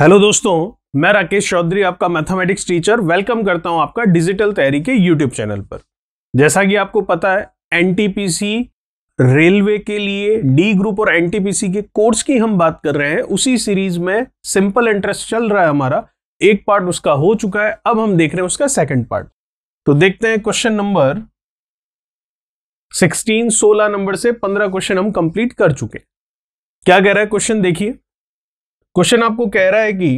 hello दोस्तों मैं राकेश चौधरी आपका मैथमेटिक्स टीचर वेलकम करता हूं आपका डिजिटल तैयारी के यूट्यूब चैनल पर जैसा कि आपको पता है एनटीपीसी रेलवे के लिए डी ग्रुप और एनटीपीसी के कोर्स की हम बात कर रहे हैं उसी सीरीज में सिंपल इंटरेस्ट चल रहा है हमारा एक पार्ट उसका हो चुका है अब हम देख रहे हैं उसका सेकेंड पार्ट तो देखते हैं क्वेश्चन नंबर सिक्सटीन सोलह नंबर से पंद्रह क्वेश्चन हम कंप्लीट कर चुके क्या कह रहा है क्वेश्चन देखिए क्वेश्चन आपको कह रहा है कि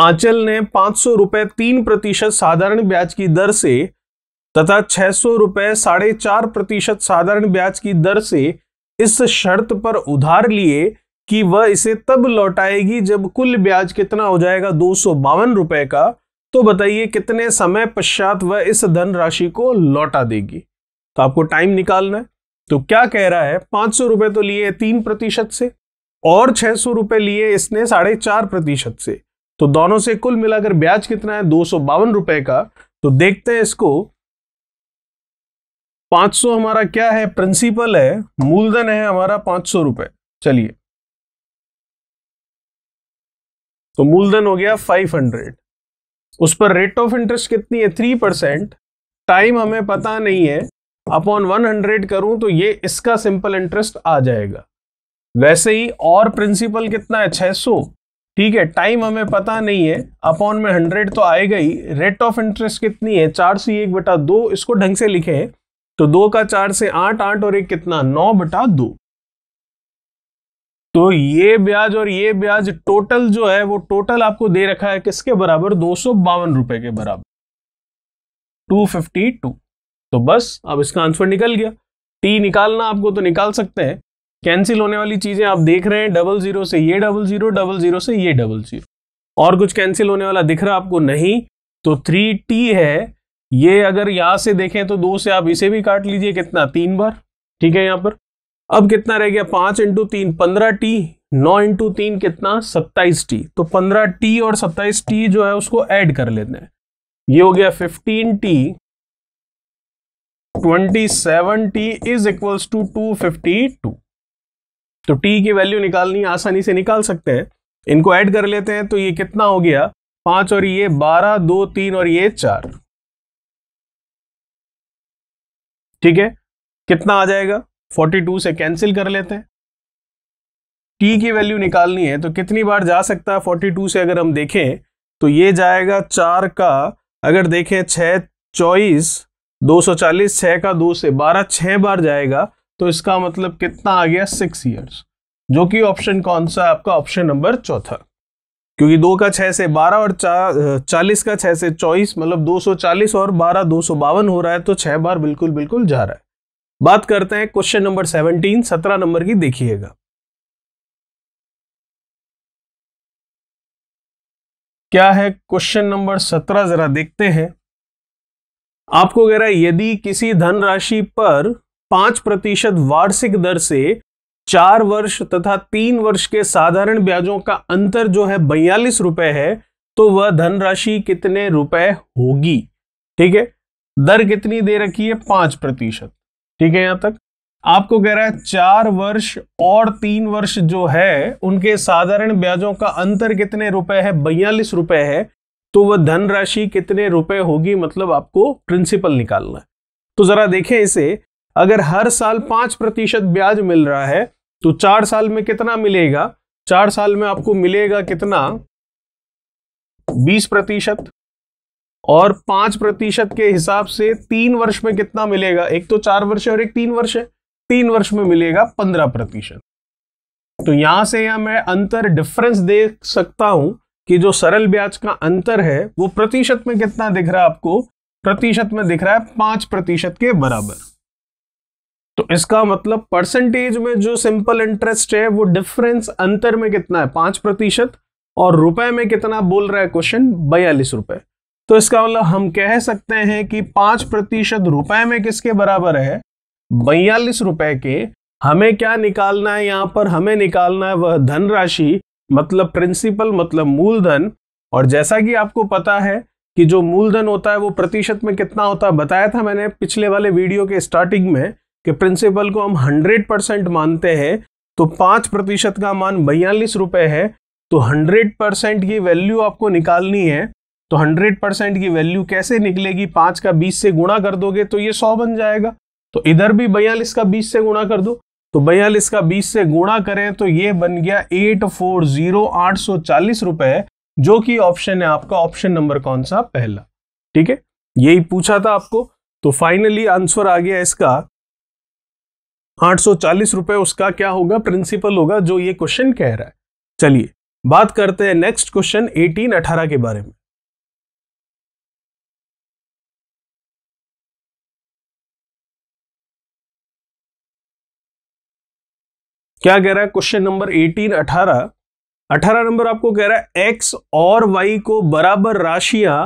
आंचल ने पांच सौ रुपए तीन प्रतिशत साधारण ब्याज की दर से तथा छह सौ रुपए साढ़े चार प्रतिशत साधारण ब्याज की दर से इस शर्त पर उधार लिए कि वह इसे तब लौटाएगी जब कुल ब्याज कितना हो जाएगा दो सौ बावन रुपए का तो बताइए कितने समय पश्चात वह इस धन राशि को लौटा देगी तो आपको टाइम निकालना है तो क्या कह रहा है पांच सौ रुपए तो लिए तीन प्रतिशत से और छह सौ रुपए लिए इसने साढ़े चार प्रतिशत से तो दोनों से कुल मिलाकर ब्याज कितना है दो सौ बावन रुपए का तो देखते हैं इसको 500 हमारा क्या है प्रिंसिपल है मूलधन है हमारा पांच सौ रुपए चलिए तो मूलधन हो गया 500 उस पर रेट ऑफ इंटरेस्ट कितनी है थ्री परसेंट टाइम हमें पता नहीं है अपॉन 100 करूं तो ये इसका सिंपल इंटरेस्ट आ जाएगा वैसे ही और प्रिंसिपल कितना है छह सौ ठीक है टाइम हमें पता नहीं है अपॉन में हंड्रेड तो आएगा ही रेट ऑफ इंटरेस्ट कितनी है चार से एक बटा दो इसको ढंग से लिखे तो दो का चार से आठ आठ और एक कितना नौ बटा दो तो ये ब्याज और ये ब्याज टोटल जो है वो टोटल आपको दे रखा है किसके बराबर दो सौ बावन रुपए के बराबर टू फिफ्टी टू तो बस अब इसका आंसर निकल गया टी निकालना आपको तो निकाल सकते हैं कैंसिल होने वाली चीजें आप देख रहे हैं डबल जीरो से ये डबल जीरो डबल जीरो से ये डबल जीरो और कुछ कैंसिल होने वाला दिख रहा आपको नहीं तो थ्री टी है ये अगर यहां से देखें तो दो से आप इसे भी काट लीजिए कितना तीन बार ठीक है यहां पर अब कितना रह गया पांच इंटू तीन पंद्रह टी नौ इंटू तीन कितना सत्ताईस टी तो पंद्रह टी और सत्ताईस टी जो है उसको ऐड कर लेते हैं ये हो गया fifteen T twenty seven T is equals to two fifty two तो टी की वैल्यू निकालनी आसानी से निकाल सकते हैं इनको ऐड कर लेते हैं तो ये कितना हो गया पांच और ये बारह दो तीन और ये चार ठीक है कितना आ जाएगा फोर्टी टू से कैंसिल कर लेते हैं टी की वैल्यू निकालनी है तो कितनी बार जा सकता है फोर्टी टू से अगर हम देखें तो ये जाएगा चार का अगर देखें छ चौबीस दो सौ चालीस छः का दो से बारह छः बार जाएगा तो इसका मतलब कितना आ गया सिक्स ईयर्स जो कि ऑप्शन कौन सा है आपका ऑप्शन नंबर चौथा क्योंकि दो का छह से बारह और चा, चालीस का छह से चौबीस मतलब दो सौ चालीस और बारह दो सौ बावन हो रहा है तो छह बार बिल्कुल बिल्कुल जा रहा है बात करते हैं क्वेश्चन नंबर सेवनटीन सत्रह नंबर की देखिएगा क्या है क्वेश्चन नंबर सत्रह जरा देखते हैं आपको कह रहा है यदि किसी धनराशि पर पांच प्रतिशत वार्षिक दर से चार वर्ष तथा तीन वर्ष के साधारण ब्याजों का अंतर जो है बयालीस रुपए है तो वह धनराशि कितने रुपए होगी ठीक है दर कितनी दे रखी है पांच प्रतिशत ठीक है यहां तक आपको कह रहा है चार वर्ष और तीन वर्ष जो है उनके साधारण ब्याजों का अंतर कितने रुपए है बयालीस रुपए है तो वह धनराशि कितने रुपए होगी मतलब आपको प्रिंसिपल निकालना है तो जरा देखें इसे अगर हर साल पांच प्रतिशत ब्याज मिल रहा है तो चार साल में कितना मिलेगा चार साल में आपको मिलेगा कितना बीस प्रतिशत और पांच प्रतिशत के हिसाब से तीन वर्ष में कितना मिलेगा एक तो चार वर्ष है और एक तीन वर्ष है तीन वर्ष में मिलेगा पंद्रह प्रतिशत तो यहां से यहां मैं अंतर डिफरेंस देख सकता हूं कि जो सरल ब्याज का अंतर है वो प्रतिशत में कितना दिख रहा है आपको प्रतिशत में दिख रहा है पांच प्रतिशत के बराबर तो इसका मतलब परसेंटेज में जो सिंपल इंटरेस्ट है वो डिफरेंस अंतर में कितना है पांच प्रतिशत और रुपए में कितना बोल रहा है क्वेश्चन बयालीस रुपए तो इसका मतलब हम कह सकते हैं कि पांच प्रतिशत रुपए में किसके बराबर है बयालीस रुपए के हमें क्या निकालना है यहां पर हमें निकालना है वह धनराशि मतलब प्रिंसिपल मतलब मूलधन और जैसा कि आपको पता है कि जो मूलधन होता है वो प्रतिशत में कितना होता है बताया था मैंने पिछले वाले वीडियो के स्टार्टिंग में कि प्रिंसिपल को हम हंड्रेड परसेंट मानते हैं तो पाँच प्रतिशत का मान बयालीस रुपये है तो हंड्रेड परसेंट की वैल्यू आपको निकालनी है तो हंड्रेड परसेंट की वैल्यू कैसे निकलेगी पाँच का बीस से गुणा कर दोगे तो ये सौ बन जाएगा तो इधर भी बयालीस का बीस से गुणा कर दो तो बयालीस का बीस से गुणा करें तो ये बन गया एट फोर जीरो आठ सौ चालीस जो कि ऑप्शन है आपका ऑप्शन नंबर कौन सा पहला ठीक है यही पूछा था आपको तो फाइनली आंसर आ गया इसका 840 रुपए उसका क्या होगा प्रिंसिपल होगा जो ये क्वेश्चन कह रहा है चलिए बात करते हैं नेक्स्ट क्वेश्चन 18 18 के बारे में क्या कह रहा है क्वेश्चन नंबर 18 18 18 नंबर आपको कह रहा है एक्स और वाई को बराबर राशियां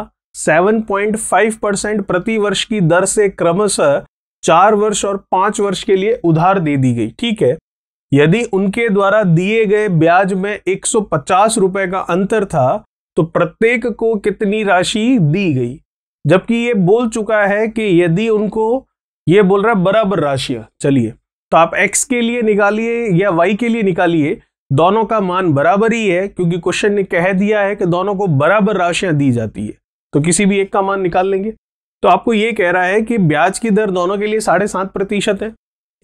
7.5 परसेंट प्रति वर्ष की दर से क्रमशः चार वर्ष और पांच वर्ष के लिए उधार दे दी गई ठीक है यदि उनके द्वारा दिए गए ब्याज में एक रुपए का अंतर था तो प्रत्येक को कितनी राशि दी गई जबकि ये बोल चुका है कि यदि उनको ये बोल रहा है बराबर राशियां चलिए तो आप x के लिए निकालिए या y के लिए निकालिए दोनों का मान बराबर ही है क्योंकि क्वेश्चन ने कह दिया है कि दोनों को बराबर राशियां दी जाती है तो किसी भी एक का मान निकाल लेंगे तो आपको ये कह रहा है कि ब्याज की दर दोनों के लिए साढ़े सात प्रतिशत है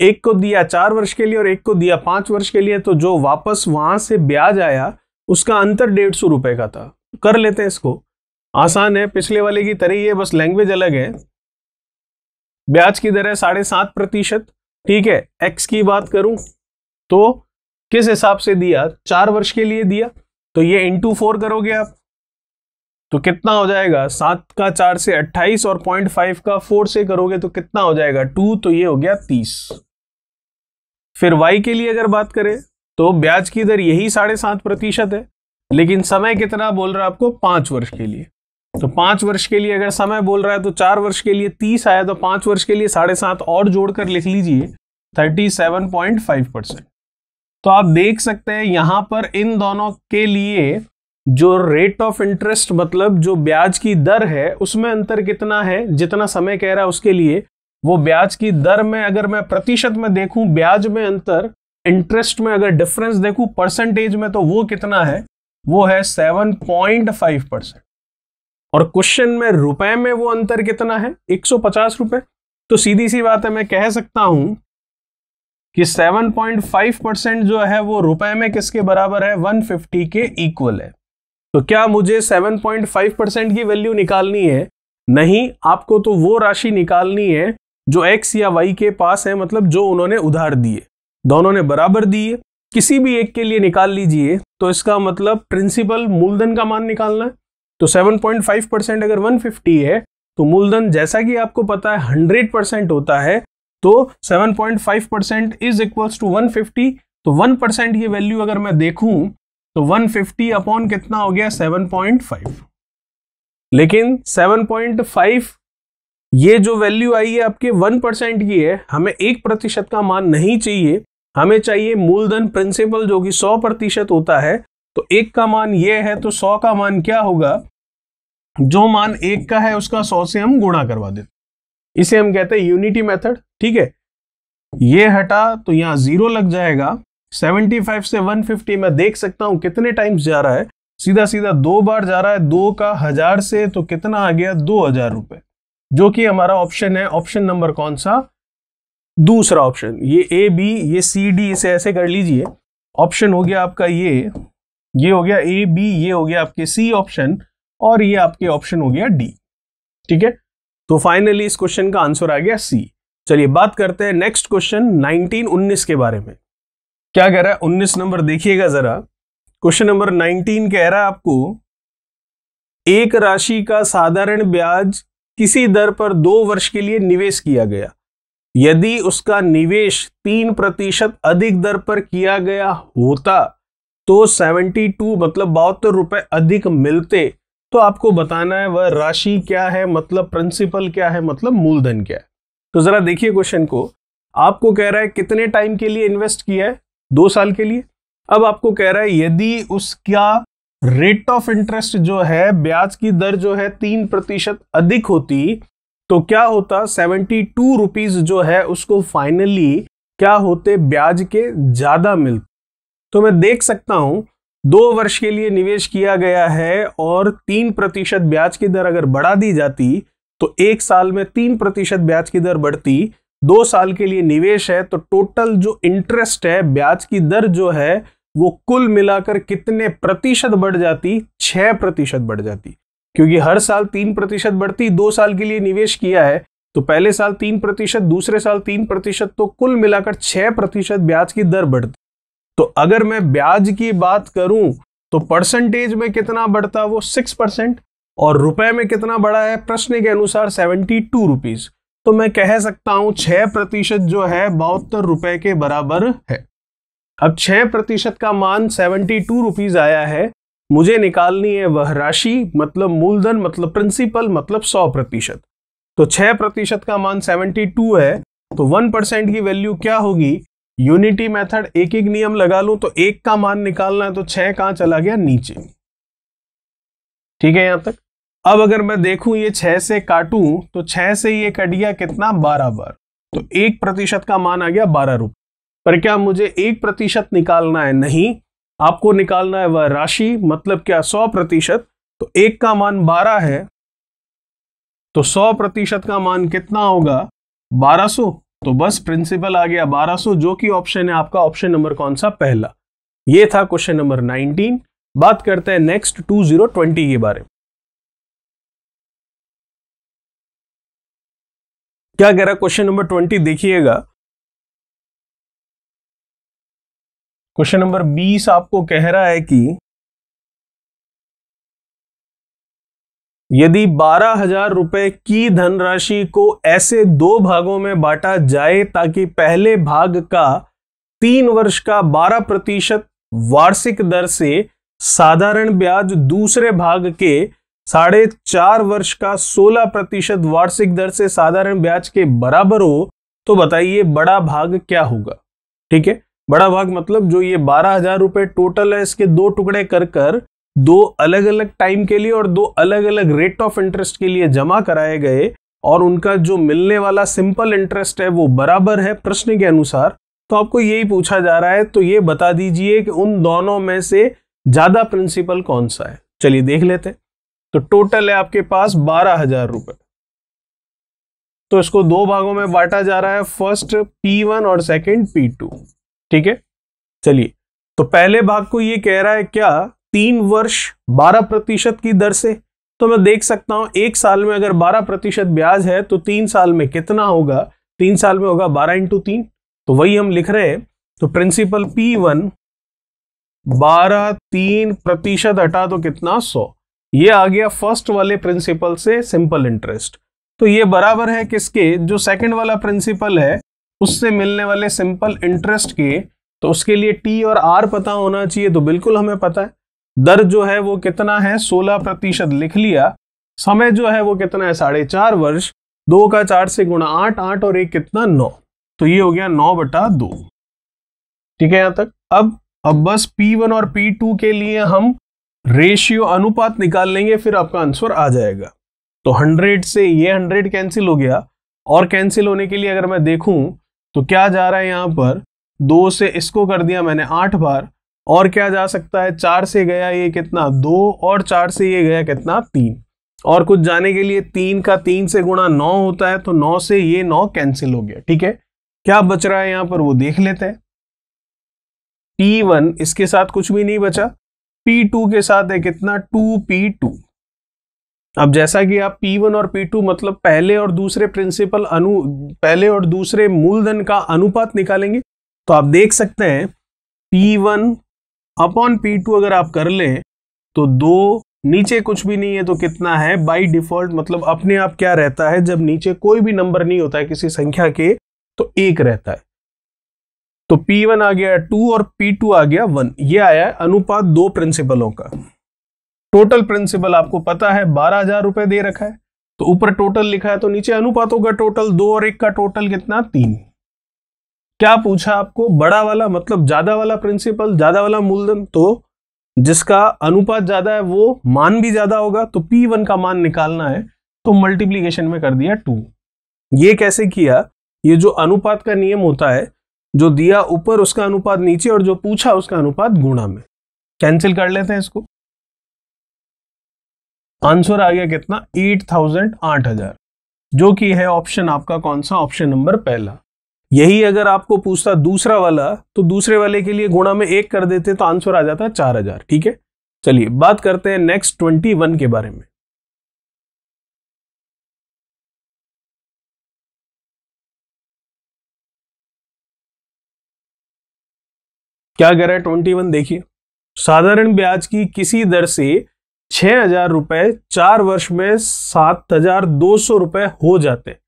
एक को दिया चार वर्ष के लिए और एक को दिया पांच वर्ष के लिए तो जो वापस वहां से ब्याज आया उसका अंतर डेढ़ सौ रुपए का था कर लेते हैं इसको आसान है पिछले वाले की तरह ही है बस लैंग्वेज अलग है ब्याज की दर है साढ़े सात प्रतिशत ठीक है एक्स की बात करूं तो किस हिसाब से दिया चार वर्ष के लिए दिया तो ये इंटू फोर करोगे आप तो कितना हो जाएगा सात का चार से अट्ठाईस और पॉइंट फाइव का फोर से करोगे तो कितना हो जाएगा टू तो ये हो गया तीस फिर वाई के लिए अगर बात करें तो ब्याज की दर यही साढ़े सात प्रतिशत है लेकिन समय कितना बोल रहा है आपको पांच वर्ष के लिए तो पांच वर्ष के लिए अगर समय बोल रहा है तो चार वर्ष के लिए तीस आया तो पांच वर्ष के लिए साढ़े सात और जोड़कर लिख लीजिए thirty seven point five percent तो आप देख सकते हैं यहां पर इन दोनों के लिए जो रेट ऑफ इंटरेस्ट मतलब जो ब्याज की दर है उसमें अंतर कितना है जितना समय कह रहा है उसके लिए वो ब्याज की दर में अगर मैं प्रतिशत में देखूं ब्याज में अंतर इंटरेस्ट में अगर डिफरेंस देखूं परसेंटेज में तो वो कितना है वो है सेवन पॉइंट फाइव परसेंट और क्वेश्चन में रुपए में वो अंतर कितना है एक सौ पचास रुपए तो सीधी सी बात है मैं कह सकता हूं कि 7.5 परसेंट जो है वो रुपए में किसके बराबर है 150 के इक्वल है तो क्या मुझे 7.5 परसेंट की वैल्यू निकालनी है नहीं आपको तो वो राशि निकालनी है जो एक्स या वाई के पास है मतलब जो उन्होंने उधार दिए दोनों ने बराबर दिए किसी भी एक के लिए निकाल लीजिए तो इसका मतलब प्रिंसिपल मूलधन का मान निकालना है तो 7.5 परसेंट अगर 150 है तो मूलधन जैसा कि आपको पता है 100 परसेंट होता है तो 7.5 परसेंट इज इक्वल्स टू 150 तो 1 परसेंट की वैल्यू अगर मैं देखूं तो 150 अपॉन कितना हो गया 7.5 लेकिन 7.5 ये जो वैल्यू आई है आपके 1 परसेंट की है हमें एक प्रतिशत का मान नहीं चाहिए हमें चाहिए मूलधन प्रिंसिपल जो कि 100 प्रतिशत होता है तो एक का मान ये है तो 100 का मान क्या होगा जो मान एक का है उसका 100 से हम गुणा करवा देते इसे हम कहते हैं यूनिटी मेथड ठीक है ये हटा तो यहां जीरो लग जाएगा 75 से 150 मैं देख सकता हूं कितने टाइम्स जा रहा है सीधा सीधा दो बार जा रहा है दो का हजार से तो कितना आ गया दो हजार रुपए जो कि हमारा ऑप्शन है ऑप्शन नंबर कौन सा दूसरा ऑप्शन ये ए बी ये सी डी इसे ऐसे कर लीजिए ऑप्शन हो गया आपका ये ये हो गया ए बी ये हो गया आपके सी ऑप्शन और ये आपके ऑप्शन हो गया डी ठीक है तो फाइनली इस क्वेश्चन का आंसर आ गया सी चलिए बात करते हैं नेक्स्ट क्वेश्चन उन्नीस के बारे में क्या कह रहा है उन्नीस नंबर देखिएगा जरा क्वेश्चन नंबर नाइनटीन कह रहा है आपको एक राशि का साधारण ब्याज किसी दर पर दो वर्ष के लिए निवेश किया गया यदि उसका निवेश तीन प्रतिशत अधिक दर पर किया गया होता तो सेवेंटी टू मतलब बहत्तर रुपए अधिक मिलते तो आपको बताना है वह राशि क्या है मतलब प्रिंसिपल क्या है मतलब मूलधन क्या है तो जरा देखिए क्वेश्चन को आपको कह रहा है कितने टाइम के लिए इन्वेस्ट किया है दो साल के लिए अब आपको कह रहा है यदि उसका रेट ऑफ इंटरेस्ट जो है ब्याज की दर जो है तीन प्रतिशत अधिक होती तो क्या होता सेवेंटी टू रुपीज जो है उसको फाइनली क्या होते ब्याज के ज्यादा मिलते तो मैं देख सकता हूं दो वर्ष के लिए निवेश किया गया है और तीन प्रतिशत ब्याज की दर अगर बढ़ा दी जाती तो एक साल में तीन प्रतिशत ब्याज की दर बढ़ती दो साल के लिए निवेश है तो टोटल जो इंटरेस्ट है ब्याज की दर जो है वो कुल मिलाकर कितने प्रतिशत बढ़ जाती छह प्रतिशत बढ़ जाती क्योंकि हर साल तीन प्रतिशत बढ़ती दो साल के लिए निवेश किया है तो पहले साल तीन प्रतिशत दूसरे साल तीन प्रतिशत तो कुल मिलाकर छह प्रतिशत ब्याज की दर बढ़ती तो अगर मैं ब्याज की बात करूं तो परसेंटेज में कितना बढ़ता वो सिक्स परसेंट और रुपए में कितना बढ़ा है प्रश्न के अनुसार सेवेंटी टू रुपीज तो मैं कह सकता हूं छह प्रतिशत जो है बहत्तर रुपए के बराबर है अब छह प्रतिशत का मान सेवेंटी टू रुपीज आया है मुझे निकालनी है वह राशि मतलब मूलधन मतलब प्रिंसिपल मतलब सौ प्रतिशत तो छह प्रतिशत का मान सेवेंटी टू है तो वन परसेंट की वैल्यू क्या होगी यूनिटी मेथड एक एक नियम लगा लू तो एक का मान निकालना है तो छह कहां चला गया नीचे ठीक है यहां तक अब अगर मैं देखूं ये छह से काटूं तो छह से ये कट गया कितना बारह बार तो एक प्रतिशत का मान आ गया बारह रुपये पर क्या मुझे एक प्रतिशत निकालना है नहीं आपको निकालना है वह राशि मतलब क्या सौ प्रतिशत तो एक का मान बारह है तो सौ प्रतिशत का मान कितना होगा बारह सो तो बस प्रिंसिपल आ गया बारह सो जो कि ऑप्शन है आपका ऑप्शन नंबर कौन सा पहला ये था क्वेश्चन नंबर नाइनटीन बात करते हैं नेक्स्ट टू जीरो ट्वेंटी के बारे में क्या कह रहा है क्वेश्चन नंबर ट्वेंटी देखिएगा क्वेश्चन नंबर बीस आपको कह रहा है कि यदि बारह हजार रुपए की धनराशि को ऐसे दो भागों में बांटा जाए ताकि पहले भाग का तीन वर्ष का बारह प्रतिशत वार्षिक दर से साधारण ब्याज दूसरे भाग के साढ़े चार वर्ष का सोलह प्रतिशत वार्षिक दर से साधारण ब्याज के बराबर हो तो बताइए बड़ा भाग क्या होगा ठीक है बड़ा भाग मतलब जो ये बारह हजार रुपए टोटल है इसके दो टुकड़े कर कर दो अलग अलग टाइम के लिए और दो अलग अलग रेट ऑफ इंटरेस्ट के लिए जमा कराए गए और उनका जो मिलने वाला सिंपल इंटरेस्ट है वो बराबर है प्रश्न के अनुसार तो आपको यही पूछा जा रहा है तो ये बता दीजिए कि उन दोनों में से ज्यादा प्रिंसिपल कौन सा है चलिए देख लेते हैं तो टोटल है आपके पास बारह हजार रुपए तो इसको दो भागों में बांटा जा रहा है फर्स्ट P1 और सेकंड P2 ठीक है चलिए तो पहले भाग को ये कह रहा है क्या तीन वर्ष बारह प्रतिशत की दर से तो मैं देख सकता हूं एक साल में अगर बारह प्रतिशत ब्याज है तो तीन साल में कितना होगा तीन साल में होगा बारह इंटू तीन तो वही हम लिख रहे हैं तो प्रिंसिपल पी वन बारह तीन प्रतिशत हटा तो कितना सौ ये आ गया फर्स्ट वाले प्रिंसिपल से सिंपल इंटरेस्ट तो ये बराबर है किसके जो सेकंड वाला प्रिंसिपल है उससे मिलने वाले सिंपल इंटरेस्ट के तो उसके लिए टी और आर पता होना चाहिए तो बिल्कुल हमें पता है दर जो है वो कितना है सोलह प्रतिशत लिख लिया समय जो है वो कितना है साढ़े चार वर्ष दो का चार से गुणा आठ आठ और एक कितना नौ तो ये हो गया नौ बटा दो ठीक है यहां तक अब अब बस पी वन और पी टू के लिए हम रेशियो अनुपात निकाल लेंगे फिर आपका आंसर आ जाएगा तो हंड्रेड से ये हंड्रेड कैंसिल हो गया और कैंसिल होने के लिए अगर मैं देखूं तो क्या जा रहा है यहाँ पर दो से इसको कर दिया मैंने आठ बार और क्या जा सकता है चार से गया ये कितना दो और चार से ये गया कितना तीन और कुछ जाने के लिए तीन का तीन से गुणा नौ होता है तो नौ से ये नौ कैंसिल हो गया ठीक है क्या बच रहा है यहाँ पर वो देख लेते हैं टी इसके साथ कुछ भी नहीं बचा P2 के साथ है कितना 2P2 अब जैसा कि आप P1 और P2 मतलब पहले और दूसरे प्रिंसिपल अनु पहले और दूसरे मूलधन का अनुपात निकालेंगे तो आप देख सकते हैं P1 अपॉन पी अगर आप कर ले तो दो नीचे कुछ भी नहीं है तो कितना है बाय डिफॉल्ट मतलब अपने आप क्या रहता है जब नीचे कोई भी नंबर नहीं होता है किसी संख्या के तो एक रहता है तो P1 आ गया टू और P2 आ गया वन ये आया है अनुपात दो प्रिंसिपलों का टोटल प्रिंसिपल आपको पता है बारह हजार रुपए दे रखा है तो ऊपर टोटल लिखा है तो नीचे अनुपात होगा टोटल दो और एक का टोटल कितना तीन क्या पूछा आपको बड़ा वाला मतलब ज्यादा वाला प्रिंसिपल ज्यादा वाला मूलधन तो जिसका अनुपात ज्यादा है वो मान भी ज्यादा होगा तो वन का मान निकालना है तो मल्टीप्लीकेशन में कर दिया टू ये कैसे किया ये जो अनुपात का नियम होता है जो दिया ऊपर उसका अनुपात नीचे और जो पूछा उसका अनुपात गुणा में कैंसिल कर लेते हैं इसको आंसर आ गया कितना एट थाउजेंड आठ हजार जो कि है ऑप्शन आपका कौन सा ऑप्शन नंबर पहला यही अगर आपको पूछता दूसरा वाला तो दूसरे वाले के लिए गुणा में एक कर देते तो आंसर आ जाता है चार हजार ठीक है चलिए बात करते हैं नेक्स्ट ट्वेंटी वन के बारे में क्या कह रहा है ट्वेंटी वन देखिए साधारण ब्याज की किसी दर से छह हजार रुपए चार वर्ष में सात हजार दो सौ रुपए हो जाते हैं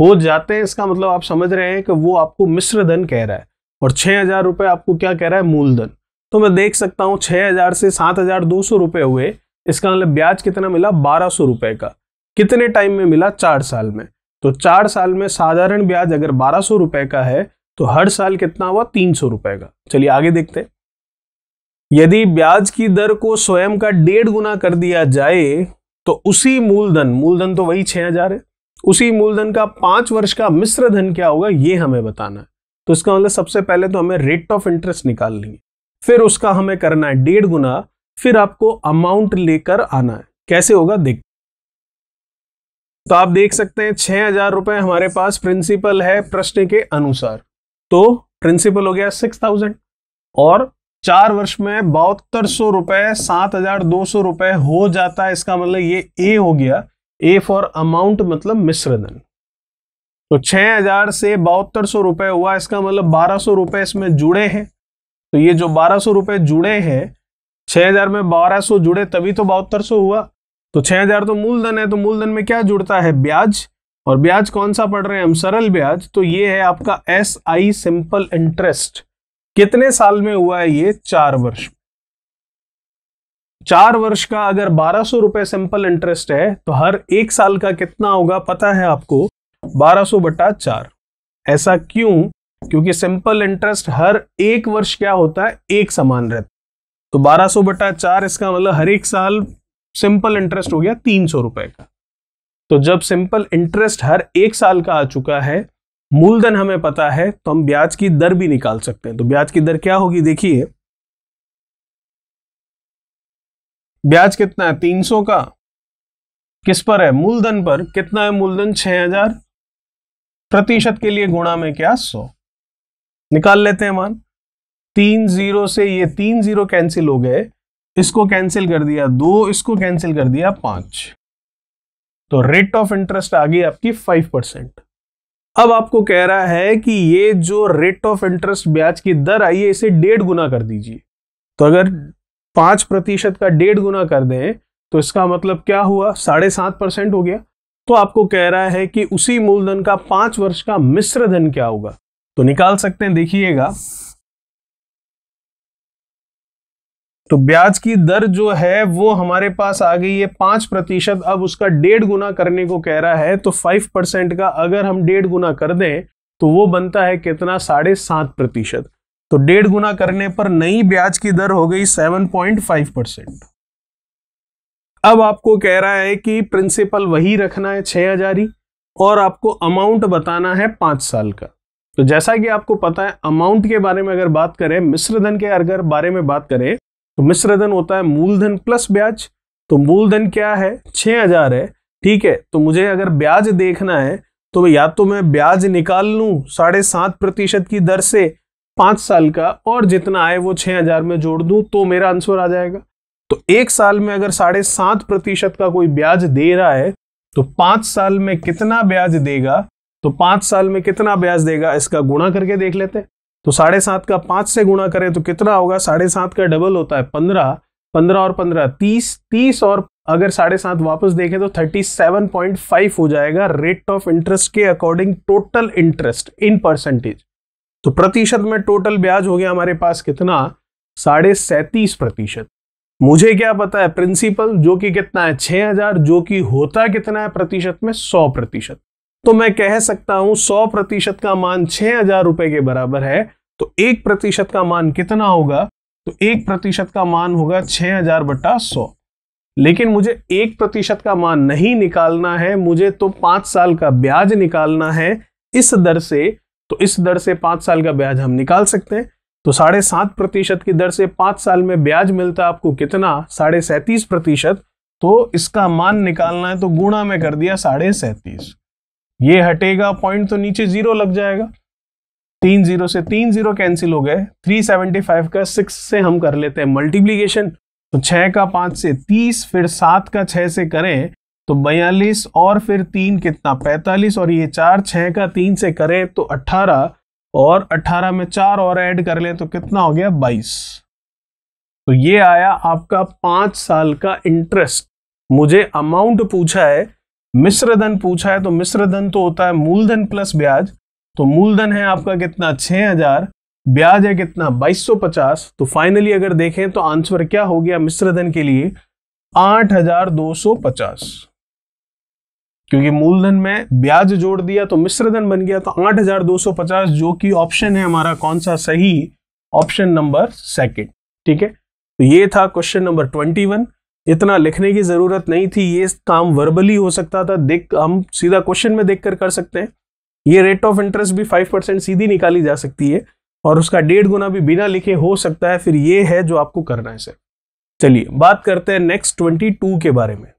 हो जाते हैं इसका मतलब आप समझ रहे हैं कि वो आपको मिश्र धन कह रहा है और छह हजार रुपए आपको क्या कह रहा है मूलधन तो मैं देख सकता हूँ छह हजार से सात हजार दो सौ रुपए हुए इसका मतलब ब्याज कितना मिला बारह सौ रुपए का कितने टाइम में मिला चार साल में तो चार साल में साधारण ब्याज अगर बारह सौ रुपए का है तो हर साल कितना हुआ तीन सौ रुपए का चलिए आगे देखते हैं यदि ब्याज की दर को स्वयं का डेढ़ गुना कर दिया जाए तो उसी मूलधन मूलधन तो वही छह हजार है उसी मूलधन का पांच वर्ष का मिश्र धन क्या होगा ये हमें बताना है तो इसका मतलब सबसे पहले तो हमें रेट ऑफ इंटरेस्ट निकालनी है फिर उसका हमें करना है डेढ़ गुना फिर आपको अमाउंट लेकर आना है कैसे होगा देख तो आप देख सकते हैं छह हजार रुपए हमारे पास प्रिंसिपल है प्रश्न के अनुसार तो प्रिंसिपल हो गया सिक्स थाउजेंड और चार वर्ष में बहत्तर सौ रुपए सात हजार दो सौ रुपए हो जाता है इसका मतलब ये ए हो गया ए फॉर अमाउंट मतलब मिश्रधन तो छह हजार से बहत्तर सौ रुपए हुआ इसका मतलब बारह सौ रुपए इसमें जुड़े हैं तो ये जो बारह सौ रुपए जुड़े हैं छह हजार में बारह सौ जुड़े तभी तो बहत्तर सौ हुआ तो छह हजार तो मूलधन है तो मूलधन में क्या जुड़ता है ब्याज और ब्याज कौन सा पढ़ रहे हैं हम सरल ब्याज तो ये है आपका एस आई सिंपल इंटरेस्ट कितने साल में हुआ है ये चार वर्ष चार वर्ष का अगर बारह सौ रुपए सिंपल इंटरेस्ट है तो हर एक साल का कितना होगा पता है आपको बारह सो बटा चार ऐसा क्यों क्योंकि सिंपल इंटरेस्ट हर एक वर्ष क्या होता है एक समान रहता तो बारह सो बटा चार इसका मतलब हर एक साल सिंपल इंटरेस्ट हो गया तीन सौ रुपए का तो जब सिंपल इंटरेस्ट हर एक साल का आ चुका है मूलधन हमें पता है तो हम ब्याज की दर भी निकाल सकते हैं तो ब्याज की दर क्या होगी देखिए ब्याज कितना है तीन सौ का किस पर है मूलधन पर कितना है मूलधन छह हजार प्रतिशत के लिए गुणा में क्या सौ निकाल लेते हैं मान तीन जीरो से ये तीन जीरो कैंसिल हो गए इसको कैंसिल कर दिया दो इसको कैंसिल कर दिया पांच तो रेट ऑफ इंटरेस्ट आ गई आपकी फाइव परसेंट अब आपको कह रहा है कि ये जो रेट ऑफ इंटरेस्ट ब्याज की दर आई है इसे डेढ़ गुना कर दीजिए तो अगर पांच प्रतिशत का डेढ़ गुना कर दें तो इसका मतलब क्या हुआ साढ़े सात परसेंट हो गया तो आपको कह रहा है कि उसी मूलधन का पांच वर्ष का मिश्र धन क्या होगा तो निकाल सकते हैं देखिएगा तो ब्याज की दर जो है वो हमारे पास आ गई है पांच प्रतिशत अब उसका डेढ़ गुना करने को कह रहा है तो फाइव परसेंट का अगर हम डेढ़ गुना कर दें तो वो बनता है कितना साढ़े सात प्रतिशत तो डेढ़ गुना करने पर नई ब्याज की दर हो गई सेवन पॉइंट फाइव परसेंट अब आपको कह रहा है कि प्रिंसिपल वही रखना है छह ही और आपको अमाउंट बताना है पांच साल का तो जैसा कि आपको पता है अमाउंट के बारे में अगर बात करें मिश्र धन के अगर बारे में बात करें तो मिश्रधन होता है मूलधन प्लस ब्याज तो मूलधन क्या है छ हजार है ठीक है तो मुझे अगर ब्याज देखना है तो या तो मैं ब्याज निकाल लू साढ़े सात प्रतिशत की दर से पांच साल का और जितना आए वो छह हजार में जोड़ दू तो मेरा आंसर आ जाएगा तो एक साल में अगर साढ़े सात प्रतिशत का कोई ब्याज दे रहा है तो पांच साल में कितना ब्याज देगा तो पांच साल में कितना ब्याज देगा इसका गुणा करके देख लेते हैं तो साढ़े सात का पांच से गुणा करें तो कितना होगा साढ़े सात का डबल होता है पंद्रह पंद्रह और पंद्रह तीस तीस और अगर साढ़े सात वापस देखें तो थर्टी सेवन पॉइंट फाइव हो जाएगा रेट ऑफ इंटरेस्ट के according total interest in percentage तो प्रतिशत में टोटल ब्याज हो गया हमारे पास कितना साढ़े सैंतीस प्रतिशत मुझे क्या पता है प्रिंसिपल जो कि कितना है छह हजार जो कि होता कितना है प्रतिशत में सौ प्रतिशत तो मैं कह सकता हूं सौ प्रतिशत का मान छह हजार रुपए के बराबर है तो एक प्रतिशत का मान कितना होगा तो एक प्रतिशत का मान होगा छह हजार बटा सौ लेकिन मुझे एक प्रतिशत का मान नहीं निकालना है मुझे तो पांच साल का ब्याज निकालना है इस दर से तो इस दर से पांच साल का ब्याज हम निकाल सकते हैं तो साढ़े सात प्रतिशत की दर से पांच साल में ब्याज मिलता आपको कितना साढ़े सैंतीस प्रतिशत तो इसका मान निकालना है तो गुणा में कर दिया साढ़े सैंतीस ये हटेगा पॉइंट तो नीचे जीरो लग जाएगा तीन जीरो से तीन जीरो कैंसिल हो गए थ्री सेवेंटी फाइव का सिक्स से हम कर लेते हैं मल्टीप्लीकेशन तो छः का पाँच से तीस फिर सात का छः से करें तो बयालीस और फिर तीन कितना पैंतालीस और ये चार छः का तीन से करें तो अट्ठारह और अट्ठारह में चार और ऐड कर लें तो कितना हो गया बाईस तो ये आया आपका पाँच साल का इंटरेस्ट मुझे अमाउंट पूछा है मिश्रधन पूछा है तो मिश्रधन तो होता है मूलधन प्लस ब्याज तो मूलधन है आपका कितना छह हजार ब्याज है कितना 2250 तो फाइनली अगर देखें तो आंसर क्या हो गया मिश्रधन के लिए 8250 क्योंकि मूलधन में ब्याज जोड़ दिया तो मिश्रधन बन गया तो 8250 जो कि ऑप्शन है हमारा कौन सा सही ऑप्शन नंबर सेकेंड ठीक है तो ये था क्वेश्चन नंबर वन इतना लिखने की ज़रूरत नहीं थी ये काम वर्बली हो सकता था देख हम सीधा क्वेश्चन में देख कर कर सकते हैं ये रेट ऑफ इंटरेस्ट भी फाइव परसेंट सीधी निकाली जा सकती है और उसका डेढ़ गुना भी बिना लिखे हो सकता है फिर ये है जो आपको करना है सर चलिए बात करते हैं नेक्स्ट ट्वेंटी टू के बारे में